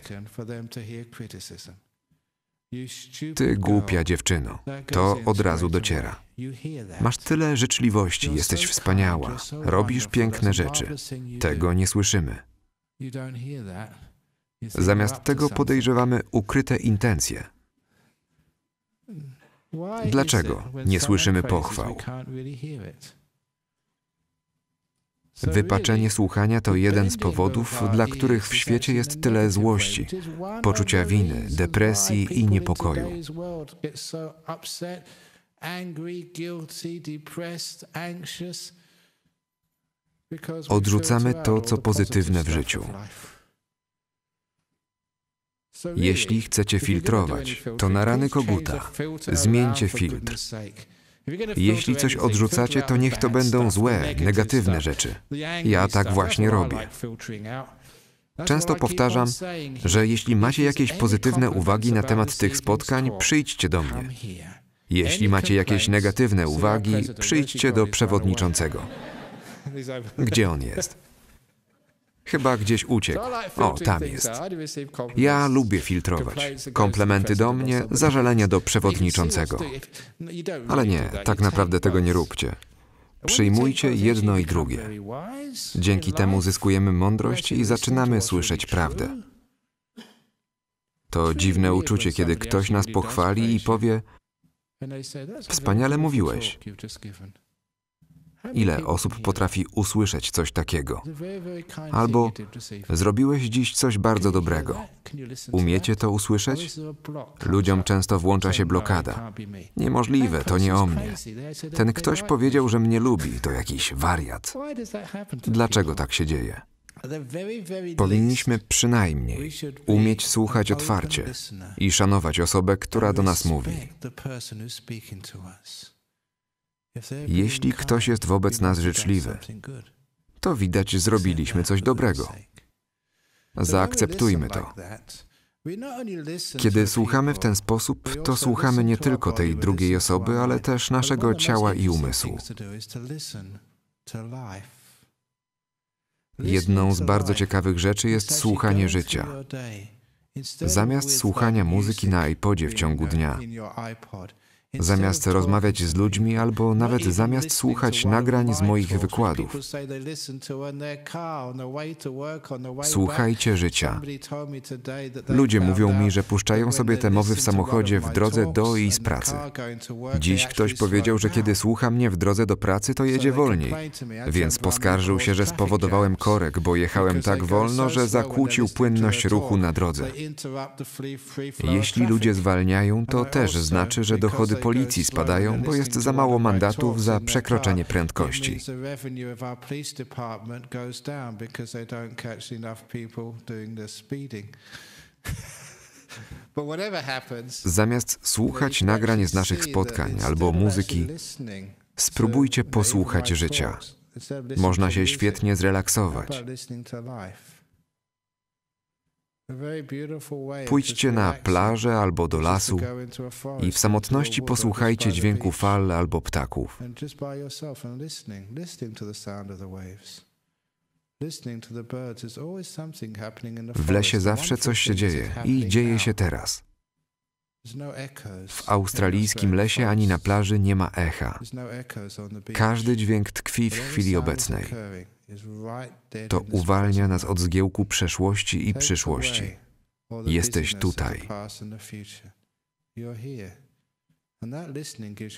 Speaker 1: Ty głupia dziewczyno, to od razu dociera.
Speaker 2: Masz tyle życzliwości, jesteś wspaniała, robisz piękne rzeczy. Tego nie słyszymy. Zamiast tego podejrzewamy ukryte intencje.
Speaker 1: Dlaczego nie słyszymy pochwał?
Speaker 2: Wypaczenie słuchania to jeden z powodów, dla których w świecie jest tyle złości, poczucia winy, depresji i niepokoju.
Speaker 1: Odrzucamy to, co pozytywne w życiu. Jeśli chcecie filtrować, to na rany koguta zmieńcie filtr. Jeśli coś odrzucacie, to niech to będą złe, negatywne
Speaker 2: rzeczy. Ja tak właśnie robię.
Speaker 1: Często powtarzam, że jeśli
Speaker 2: macie jakieś pozytywne uwagi na temat tych spotkań, przyjdźcie do mnie.
Speaker 1: Jeśli macie jakieś negatywne uwagi, przyjdźcie do przewodniczącego.
Speaker 2: Gdzie on jest? Chyba gdzieś uciekł. O, tam jest. Ja lubię filtrować. Komplementy do mnie, zażalenia do przewodniczącego. Ale nie, tak naprawdę tego nie róbcie. Przyjmujcie jedno i drugie. Dzięki temu zyskujemy mądrość i zaczynamy słyszeć prawdę. To dziwne uczucie, kiedy ktoś nas pochwali i powie:
Speaker 1: Wspaniale mówiłeś. Ile
Speaker 2: osób potrafi usłyszeć coś takiego? Albo zrobiłeś dziś coś bardzo dobrego. Umiecie to usłyszeć? Ludziom często włącza się blokada. Niemożliwe, to nie o mnie. Ten ktoś powiedział, że mnie lubi, to jakiś wariat. Dlaczego tak się dzieje? Powinniśmy przynajmniej umieć słuchać otwarcie i szanować osobę, która do nas mówi.
Speaker 1: Jeśli ktoś jest wobec nas życzliwy,
Speaker 2: to widać, zrobiliśmy coś dobrego. Zaakceptujmy to.
Speaker 1: Kiedy słuchamy w ten sposób, to słuchamy nie tylko tej drugiej osoby, ale też naszego ciała i umysłu.
Speaker 2: Jedną z bardzo ciekawych rzeczy jest słuchanie życia. Zamiast słuchania muzyki na iPodzie w ciągu dnia, zamiast rozmawiać z ludźmi albo nawet zamiast słuchać nagrań z moich wykładów.
Speaker 1: Słuchajcie życia. Ludzie mówią
Speaker 2: mi, że puszczają sobie te mowy w samochodzie w drodze do i z pracy. Dziś ktoś powiedział, że kiedy słucha mnie w drodze do pracy, to jedzie wolniej, więc poskarżył się, że spowodowałem korek, bo jechałem tak wolno, że zakłócił płynność ruchu na drodze. Jeśli ludzie zwalniają, to też znaczy, że dochody policji spadają, bo jest za mało mandatów za przekroczenie prędkości. <laughs> Zamiast słuchać nagrań z naszych spotkań albo muzyki, spróbujcie posłuchać życia. Można się świetnie zrelaksować. Pójdźcie na plażę albo do lasu i w samotności posłuchajcie dźwięku fal albo ptaków.
Speaker 1: W lesie zawsze coś się dzieje i
Speaker 2: dzieje się teraz.
Speaker 1: No w australijskim lesie
Speaker 2: ani na plaży nie ma echa. No Każdy dźwięk tkwi w chwili obecnej.
Speaker 1: To uwalnia
Speaker 2: nas od zgiełku przeszłości i przyszłości. Jesteś tutaj.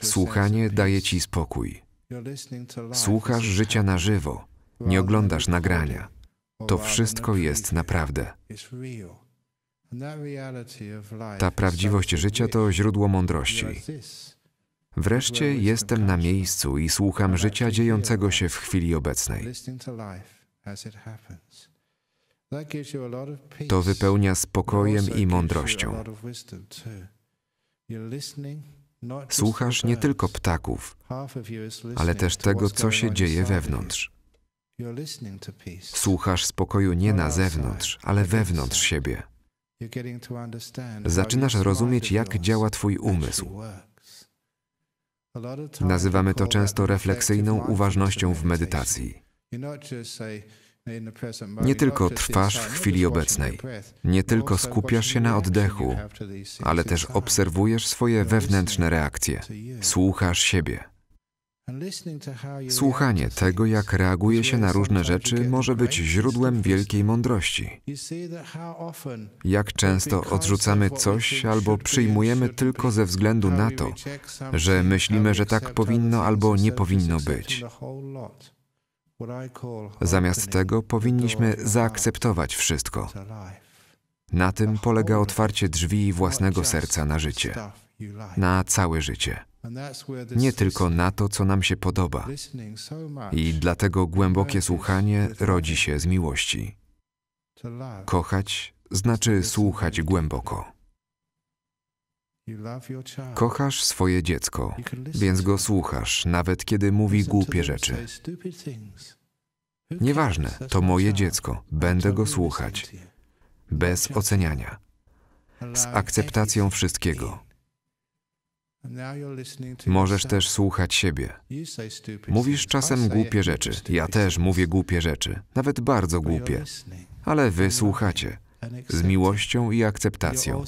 Speaker 1: Słuchanie
Speaker 2: daje ci spokój. Słuchasz życia na żywo, nie oglądasz nagrania. To wszystko jest naprawdę.
Speaker 1: Ta prawdziwość życia to źródło mądrości.
Speaker 2: Wreszcie jestem na miejscu i słucham życia dziejącego się w chwili obecnej.
Speaker 1: To wypełnia spokojem i mądrością. Słuchasz nie
Speaker 2: tylko ptaków, ale też tego, co się dzieje wewnątrz. Słuchasz spokoju nie na zewnątrz, ale wewnątrz siebie.
Speaker 1: Zaczynasz rozumieć, jak działa Twój umysł. Nazywamy to często refleksyjną
Speaker 2: uważnością w medytacji.
Speaker 1: Nie tylko trwasz w chwili obecnej, nie tylko skupiasz się na oddechu, ale też
Speaker 2: obserwujesz swoje wewnętrzne reakcje, słuchasz siebie. Słuchanie tego, jak reaguje się na różne rzeczy, może być źródłem wielkiej mądrości. Jak często odrzucamy coś albo przyjmujemy tylko ze względu na to, że myślimy, że tak powinno albo nie powinno być.
Speaker 1: Zamiast tego powinniśmy zaakceptować
Speaker 2: wszystko. Na tym polega otwarcie drzwi własnego serca na życie, na całe życie nie tylko na to, co nam się podoba. I dlatego głębokie słuchanie rodzi się z miłości. Kochać znaczy słuchać głęboko. Kochasz swoje dziecko, więc go słuchasz, nawet kiedy mówi głupie rzeczy.
Speaker 1: Nieważne, to
Speaker 2: moje dziecko, będę go słuchać. Bez oceniania. Z akceptacją wszystkiego Możesz też słuchać siebie. Mówisz czasem głupie rzeczy. Ja też mówię głupie rzeczy, nawet bardzo głupie. Ale wy słuchacie z miłością i akceptacją.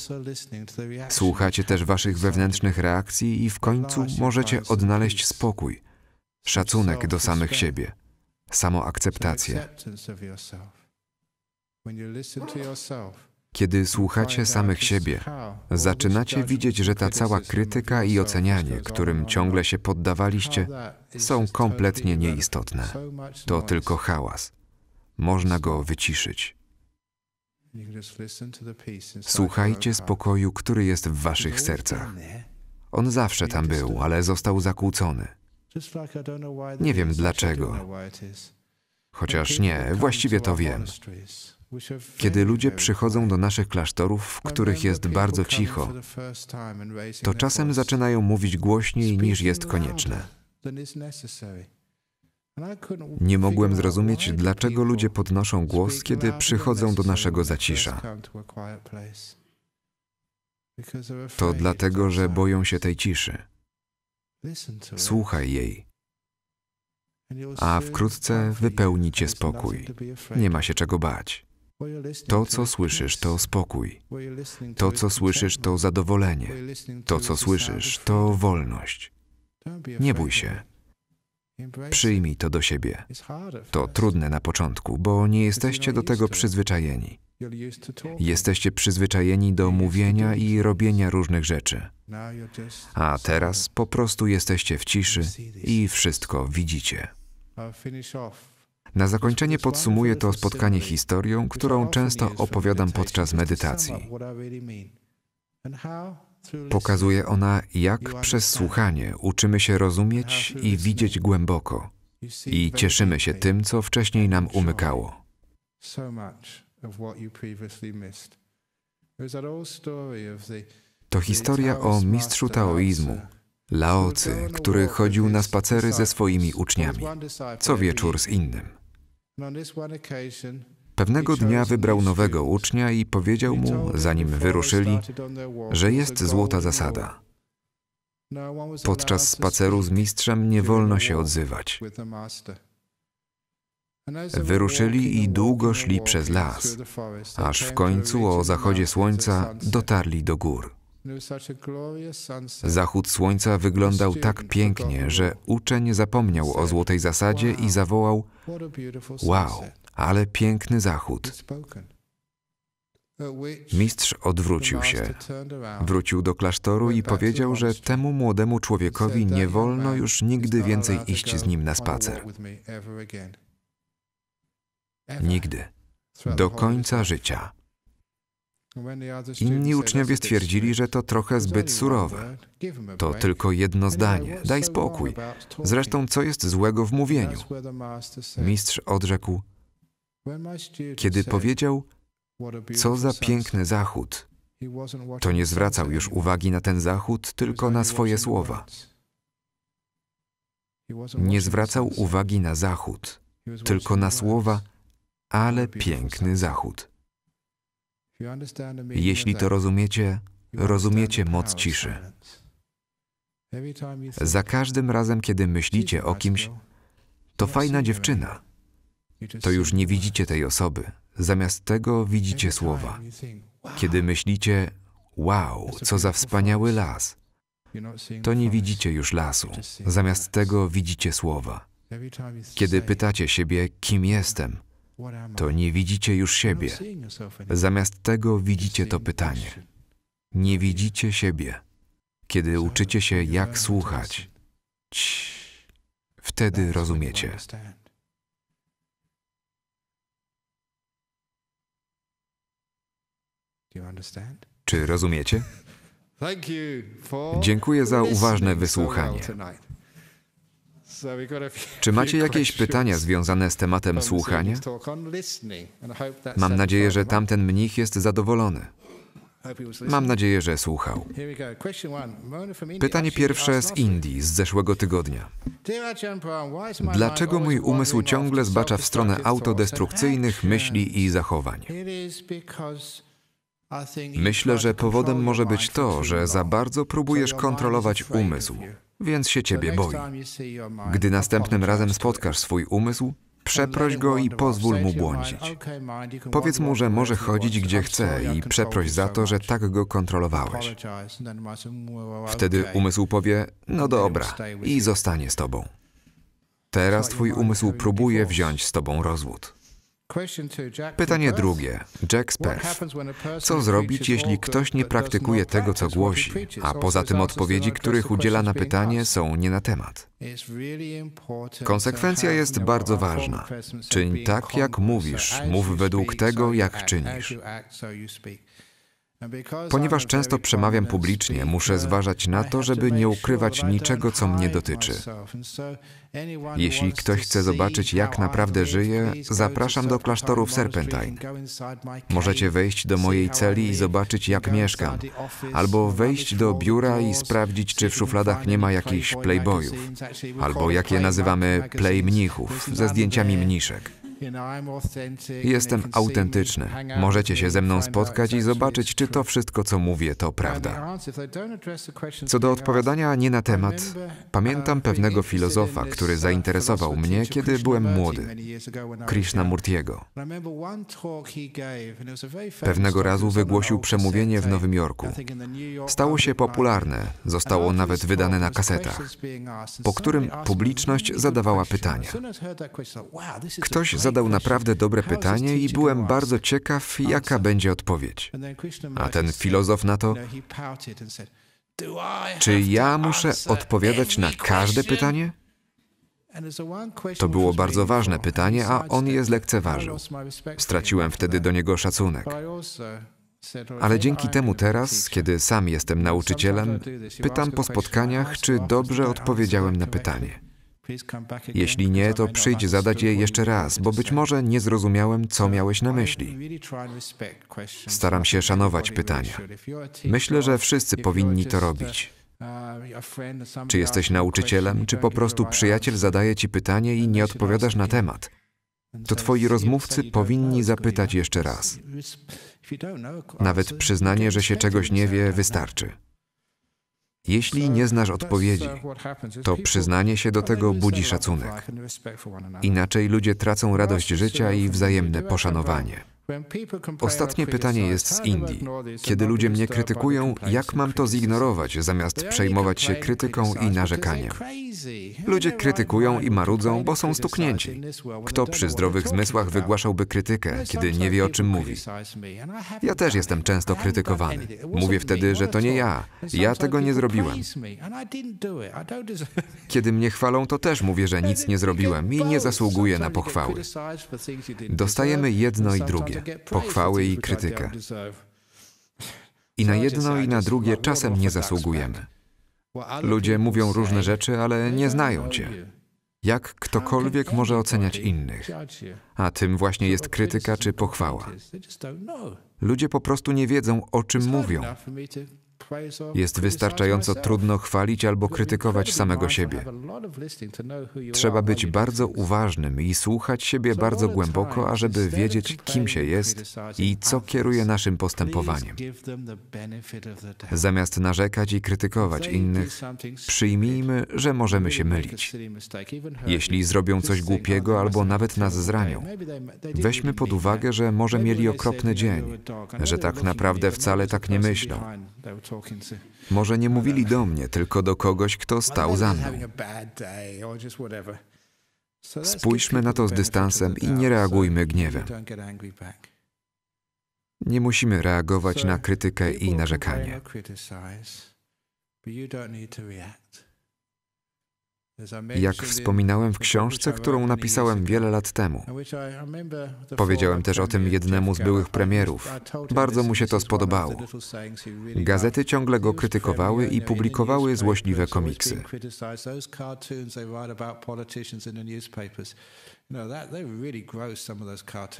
Speaker 2: Słuchacie też waszych wewnętrznych reakcji i w końcu możecie odnaleźć spokój, szacunek do samych siebie, samoakceptację. Kiedy słuchacie samych siebie, zaczynacie widzieć, że ta cała krytyka i ocenianie, którym ciągle się poddawaliście, są kompletnie nieistotne. To tylko hałas. Można go wyciszyć.
Speaker 1: Słuchajcie spokoju, który jest w waszych sercach.
Speaker 2: On zawsze tam był, ale został zakłócony.
Speaker 1: Nie wiem dlaczego.
Speaker 2: Chociaż nie, właściwie to wiem.
Speaker 1: Kiedy ludzie przychodzą
Speaker 2: do naszych klasztorów, w których jest bardzo cicho, to czasem zaczynają mówić głośniej niż jest konieczne. Nie mogłem zrozumieć, dlaczego ludzie podnoszą głos, kiedy przychodzą do naszego zacisza. To dlatego, że boją się tej ciszy. Słuchaj jej
Speaker 1: a wkrótce wypełni cię spokój. Nie ma się czego bać.
Speaker 2: To, co słyszysz, to spokój. To, co słyszysz, to zadowolenie. To, co słyszysz, to wolność. Nie bój się. Przyjmij to do siebie. To trudne na początku, bo nie jesteście do tego przyzwyczajeni. Jesteście przyzwyczajeni do mówienia i robienia różnych rzeczy. A teraz po prostu jesteście w ciszy i wszystko widzicie. Na zakończenie podsumuję to spotkanie historią, którą często opowiadam podczas medytacji.
Speaker 1: Pokazuje ona, jak przez słuchanie
Speaker 2: uczymy się rozumieć i widzieć głęboko, i cieszymy się tym, co wcześniej nam umykało.
Speaker 1: To historia o mistrzu
Speaker 2: taoizmu, Laocy, który chodził na spacery ze swoimi uczniami, co wieczór z innym. Pewnego dnia wybrał nowego ucznia i powiedział mu, zanim wyruszyli, że jest złota zasada.
Speaker 1: No Podczas spaceru
Speaker 2: z mistrzem nie wolno się odzywać.
Speaker 1: Wyruszyli i długo szli przez las, aż w końcu
Speaker 2: o zachodzie słońca dotarli do gór. Zachód słońca wyglądał tak pięknie, że uczeń zapomniał o złotej zasadzie i zawołał: Wow, ale piękny zachód. Mistrz odwrócił się. Wrócił do klasztoru i powiedział, że temu młodemu człowiekowi nie wolno już nigdy więcej iść z nim na spacer. Nigdy. Do końca życia.
Speaker 1: No Inni uczniowie stwierdzili,
Speaker 2: że to trochę zbyt surowe. To tylko jedno zdanie, daj spokój. Zresztą, co jest złego w mówieniu? Mistrz odrzekł,
Speaker 1: kiedy powiedział, co za piękny
Speaker 2: zachód, to nie zwracał już uwagi na ten zachód, tylko na swoje słowa. Nie zwracał uwagi na zachód, tylko na słowa, ale piękny zachód. Jeśli to rozumiecie, rozumiecie moc ciszy. Za każdym razem, kiedy myślicie o kimś, to fajna dziewczyna, to już nie widzicie tej osoby. Zamiast tego widzicie słowa. Kiedy myślicie, wow, co za wspaniały las, to nie widzicie już lasu. Zamiast tego widzicie słowa. Kiedy pytacie siebie, kim jestem, to nie widzicie już siebie. Zamiast tego widzicie to pytanie. Nie widzicie siebie. Kiedy uczycie się, jak słuchać, Cii. wtedy rozumiecie. Czy rozumiecie?
Speaker 1: Dziękuję za uważne wysłuchanie. Czy macie jakieś pytania związane z tematem słuchania? Mam nadzieję, że
Speaker 2: tamten mnich jest zadowolony. Mam nadzieję, że słuchał.
Speaker 1: Pytanie pierwsze z
Speaker 2: Indii z zeszłego tygodnia.
Speaker 1: Dlaczego mój umysł
Speaker 2: ciągle zbacza w stronę autodestrukcyjnych myśli i zachowań? Myślę, że powodem może być to, że za bardzo próbujesz kontrolować umysł więc się ciebie boi. Gdy następnym razem spotkasz swój umysł, przeproś go i pozwól mu błądzić. Powiedz mu, że może chodzić gdzie chce i przeproś za to, że tak go kontrolowałeś.
Speaker 1: Wtedy umysł
Speaker 2: powie: No dobra, i zostanie z tobą. Teraz twój umysł próbuje wziąć z tobą rozwód. Pytanie drugie. Jack Speth.
Speaker 1: Co zrobić, jeśli ktoś nie praktykuje tego, co głosi, a poza tym odpowiedzi, których udziela na pytanie,
Speaker 2: są nie na temat?
Speaker 1: Konsekwencja jest bardzo ważna. Czyń tak, jak mówisz, mów według tego, jak czynisz. Ponieważ często przemawiam publicznie,
Speaker 2: muszę zważać na to, żeby nie ukrywać niczego, co mnie dotyczy.
Speaker 1: Jeśli ktoś chce zobaczyć, jak naprawdę
Speaker 2: żyję, zapraszam do w Serpentine. Możecie wejść do mojej celi i zobaczyć, jak mieszkam, albo wejść do biura i sprawdzić, czy w szufladach nie ma jakichś playboyów, albo jak je nazywamy playmnichów ze zdjęciami mniszek.
Speaker 1: Jestem autentyczny. Możecie się ze mną spotkać
Speaker 2: i zobaczyć, czy to wszystko, co mówię, to prawda.
Speaker 1: Co do odpowiadania
Speaker 2: nie na temat, pamiętam pewnego filozofa, który zainteresował mnie, kiedy byłem młody, Krishnamurtiego.
Speaker 1: Pewnego razu wygłosił
Speaker 2: przemówienie w Nowym Jorku. Stało się popularne, zostało nawet wydane na kasetach,
Speaker 1: po którym publiczność zadawała pytania. Ktoś zadał naprawdę dobre pytanie
Speaker 2: i byłem bardzo ciekaw, jaka będzie odpowiedź. A ten filozof na to, czy ja muszę odpowiadać na każde pytanie?
Speaker 1: To było bardzo
Speaker 2: ważne pytanie, a on je zlekceważył. Straciłem wtedy do niego szacunek.
Speaker 1: Ale dzięki temu
Speaker 2: teraz, kiedy sam jestem nauczycielem, pytam po spotkaniach, czy dobrze odpowiedziałem na pytanie.
Speaker 1: Jeśli nie, to przyjdź zadać je
Speaker 2: jeszcze raz, bo być może nie zrozumiałem, co miałeś na myśli. Staram się szanować pytania. Myślę, że wszyscy powinni to robić.
Speaker 1: Uh, czy jesteś nauczycielem, czy po prostu przyjaciel
Speaker 2: zadaje ci pytanie i nie odpowiadasz na temat? To twoi rozmówcy powinni zapytać jeszcze raz.
Speaker 1: Nawet przyznanie, że się czegoś nie
Speaker 2: wie, wystarczy. Jeśli nie znasz odpowiedzi, to przyznanie się do tego budzi szacunek. Inaczej ludzie tracą radość życia i wzajemne poszanowanie. Ostatnie pytanie jest z Indii. Kiedy ludzie mnie krytykują, jak mam to zignorować, zamiast przejmować się krytyką i narzekaniem? Ludzie krytykują i marudzą, bo są stuknięci. Kto przy zdrowych zmysłach wygłaszałby krytykę, kiedy nie wie o czym mówi? Ja też jestem często krytykowany. Mówię wtedy, że to nie ja. Ja tego nie zrobiłem. Kiedy mnie chwalą, to też mówię, że nic nie zrobiłem i nie zasługuję na pochwały.
Speaker 1: Dostajemy jedno i drugie pochwały i krytykę.
Speaker 2: I na jedno i na drugie czasem nie zasługujemy. Ludzie mówią różne rzeczy, ale nie znają cię. Jak tak ktokolwiek może oceniać innych? A tym właśnie jest krytyka czy pochwała. Ludzie po prostu nie wiedzą, o czym mówią.
Speaker 1: Jest wystarczająco trudno chwalić albo krytykować samego siebie. Trzeba być
Speaker 2: bardzo uważnym i słuchać siebie bardzo głęboko, ażeby wiedzieć, kim się jest i co kieruje naszym postępowaniem. Zamiast narzekać i krytykować innych, przyjmijmy, że możemy się mylić. Jeśli zrobią coś głupiego albo nawet nas zranią, weźmy pod uwagę, że może mieli okropny dzień, że tak naprawdę wcale tak nie myślą, może nie mówili do mnie, tylko do kogoś, kto stał za mną. Spójrzmy na to z dystansem i nie reagujmy gniewem. Nie musimy reagować na krytykę i narzekanie.
Speaker 1: Jak wspominałem w książce, którą napisałem wiele lat temu. Powiedziałem też o tym jednemu z byłych premierów. Bardzo
Speaker 2: mu się to spodobało. Gazety ciągle go krytykowały i publikowały złośliwe komiksy.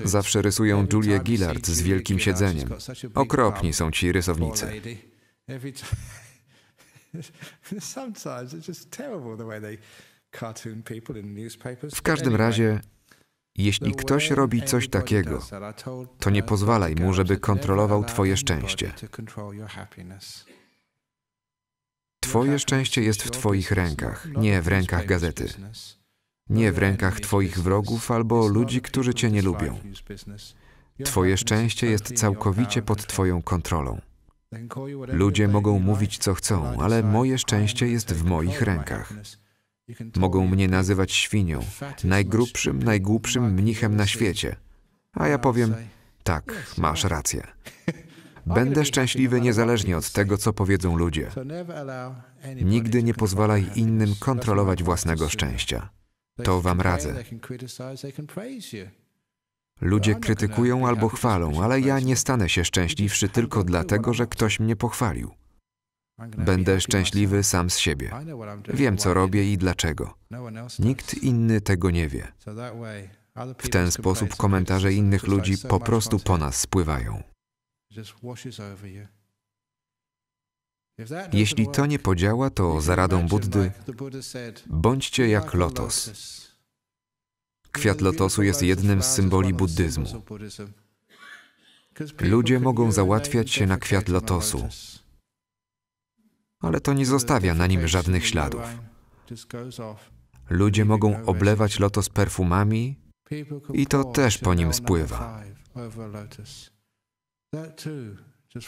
Speaker 1: Zawsze rysują Julię Gillard z wielkim siedzeniem. Okropni są ci rysownicy. W każdym razie,
Speaker 2: jeśli ktoś robi coś takiego, to nie pozwalaj mu, żeby kontrolował Twoje szczęście. Twoje szczęście jest w Twoich rękach, nie w rękach gazety. Nie w rękach Twoich wrogów albo ludzi, którzy Cię nie lubią. Twoje szczęście jest całkowicie pod Twoją kontrolą.
Speaker 1: Ludzie mogą
Speaker 2: mówić, co chcą, ale moje szczęście jest w moich rękach. Mogą mnie nazywać świnią, najgrubszym, najgłupszym mnichem na świecie. A ja powiem, tak, masz rację. Będę szczęśliwy niezależnie od tego, co powiedzą ludzie. Nigdy nie pozwalaj innym kontrolować własnego szczęścia. To wam radzę. Ludzie no, krytykują albo chwalą, ale ja nie stanę się szczęśliwszy tylko dlatego, że ktoś mnie pochwalił. Będę szczęśliwy sam z siebie. Wiem, co robię i dlaczego. No Nikt inny tego nie wie. W ten sposób komentarze innych ludzi po prostu po nas spływają.
Speaker 1: Jeśli to nie
Speaker 2: podziała, to za radą Buddy bądźcie jak lotos. Kwiat lotosu jest jednym z symboli buddyzmu. Ludzie mogą załatwiać się na kwiat lotosu, ale to nie zostawia na nim żadnych śladów. Ludzie mogą oblewać lotos perfumami i to też po nim spływa.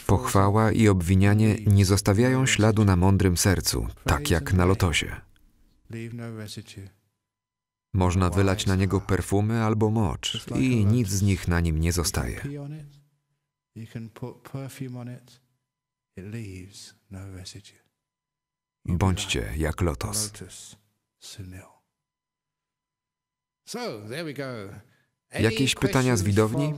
Speaker 1: Pochwała
Speaker 2: i obwinianie nie zostawiają śladu na mądrym sercu, tak jak na lotosie. Można wylać na niego perfumy albo mocz i nic z nich na nim nie zostaje. No Bądźcie jak lotos.
Speaker 1: Jakieś pytania z widowni?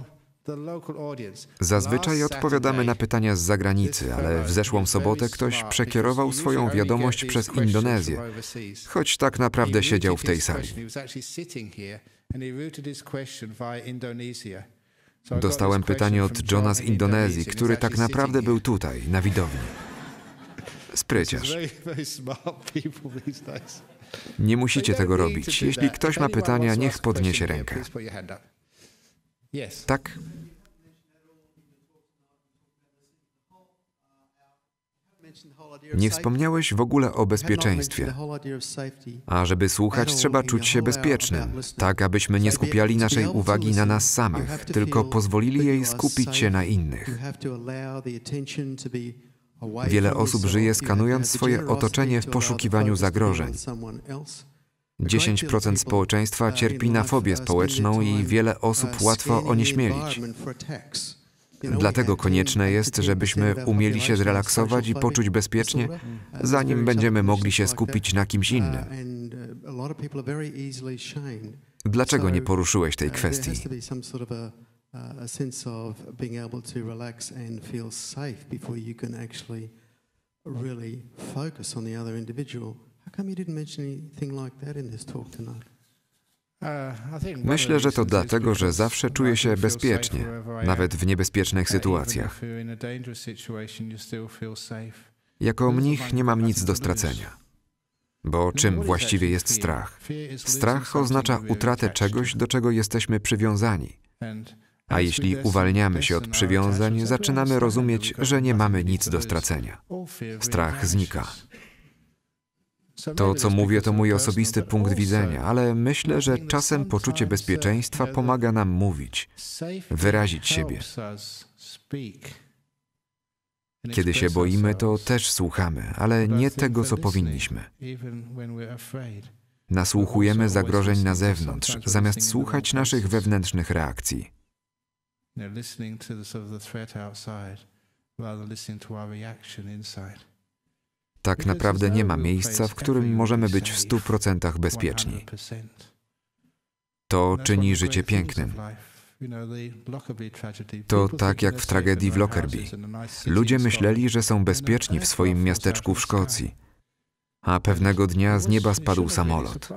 Speaker 1: Zazwyczaj odpowiadamy
Speaker 2: na pytania z zagranicy, ale w zeszłą sobotę ktoś przekierował swoją wiadomość przez Indonezję, choć tak naprawdę siedział w tej sali.
Speaker 1: Dostałem pytanie od Johna z Indonezji, który tak naprawdę
Speaker 2: był tutaj, na widowni. Spryciarz. Nie musicie tego robić. Jeśli ktoś ma pytania, niech podniesie rękę. Tak. Nie wspomniałeś w ogóle o bezpieczeństwie. A żeby słuchać, trzeba czuć się bezpiecznym, tak abyśmy nie skupiali naszej uwagi na nas samych, tylko pozwolili jej skupić się na innych.
Speaker 1: Wiele osób żyje skanując swoje otoczenie w poszukiwaniu zagrożeń. 10% społeczeństwa cierpi na fobię społeczną i wiele osób łatwo onieśmielić. Dlatego
Speaker 2: konieczne jest, żebyśmy umieli się zrelaksować i poczuć bezpiecznie, zanim będziemy mogli się skupić na kimś uh, innym.
Speaker 1: Uh, Dlaczego nie poruszyłeś tej uh, kwestii? Really focus on the other individual. Uh, Myślę, że to dlatego, że zawsze
Speaker 2: czuję się bezpiecznie, nawet w niebezpiecznych sytuacjach. Jako mnich nie mam nic do stracenia. Bo czym właściwie jest strach? Strach oznacza utratę czegoś, do czego jesteśmy przywiązani.
Speaker 1: A jeśli uwalniamy się od przywiązań, zaczynamy rozumieć, że
Speaker 2: nie mamy nic do stracenia. Strach znika.
Speaker 1: To, co mówię,
Speaker 2: to mój osobisty punkt widzenia, ale myślę, że czasem poczucie bezpieczeństwa pomaga nam mówić, wyrazić siebie. Kiedy się boimy, to też słuchamy, ale nie tego, co powinniśmy. Nasłuchujemy zagrożeń na zewnątrz, zamiast słuchać naszych wewnętrznych reakcji.
Speaker 1: Listening to the sort of the threat outside, rather than listening to our reaction inside
Speaker 2: tak naprawdę nie ma no miejsca, w którym możemy być w 100% bezpieczni. To czyni życie pięknym.
Speaker 1: To tak jak w tragedii w Lockerbie. Ludzie myśleli, że są bezpieczni w swoim miasteczku
Speaker 2: w Szkocji, a pewnego dnia z nieba spadł samolot.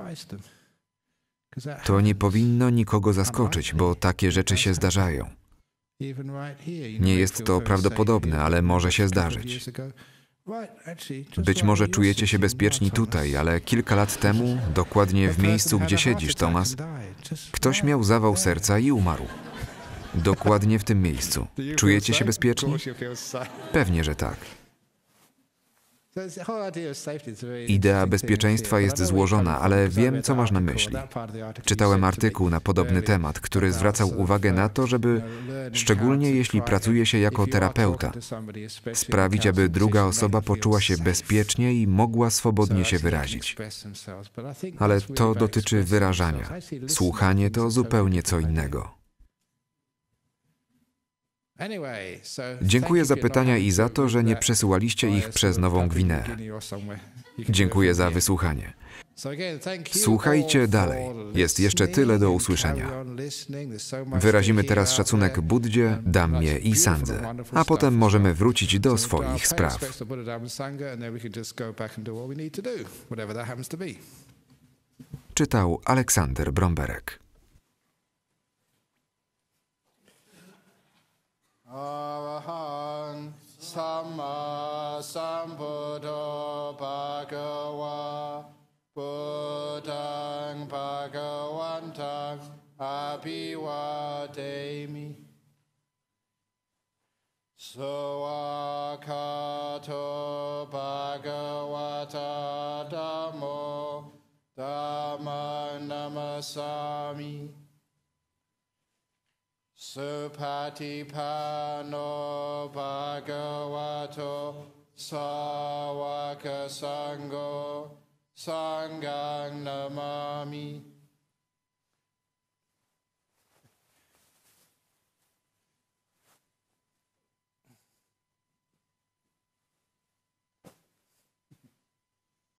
Speaker 2: To nie powinno nikogo zaskoczyć, bo takie rzeczy się zdarzają.
Speaker 1: Nie jest to prawdopodobne, ale może się zdarzyć. Być może czujecie się bezpieczni
Speaker 2: tutaj, ale kilka lat temu, dokładnie w miejscu, gdzie siedzisz, Tomas, ktoś miał zawał serca i umarł. Dokładnie w tym miejscu. Czujecie się bezpieczni? Pewnie, że tak. Idea bezpieczeństwa jest złożona, ale wiem, co masz na myśli. Czytałem artykuł na podobny temat, który zwracał uwagę na to, żeby, szczególnie jeśli pracuje się jako terapeuta, sprawić, aby druga osoba poczuła się bezpiecznie i mogła swobodnie się wyrazić.
Speaker 1: Ale to dotyczy wyrażania. Słuchanie to zupełnie
Speaker 2: co innego.
Speaker 1: Dziękuję za pytania i za to, że nie przesyłaliście uh, ich przez Nową Gwineę.
Speaker 2: Dziękuję za wysłuchanie.
Speaker 1: Słuchajcie dalej. Jest jeszcze tyle do usłyszenia. Wyrazimy teraz szacunek
Speaker 2: Buddzie, Dammie i Sandze, a potem możemy wrócić do uh, swoich spraw. Czytał Aleksander Bromberek.
Speaker 1: Arahang Sama Sambuddho Bhagawa Buddhang Bhagavantang Abhivademi Soakato Bhagavata Dhammo Dhamma Namasami Supatipano Bhagavato Sawaka Sango Sangang Namami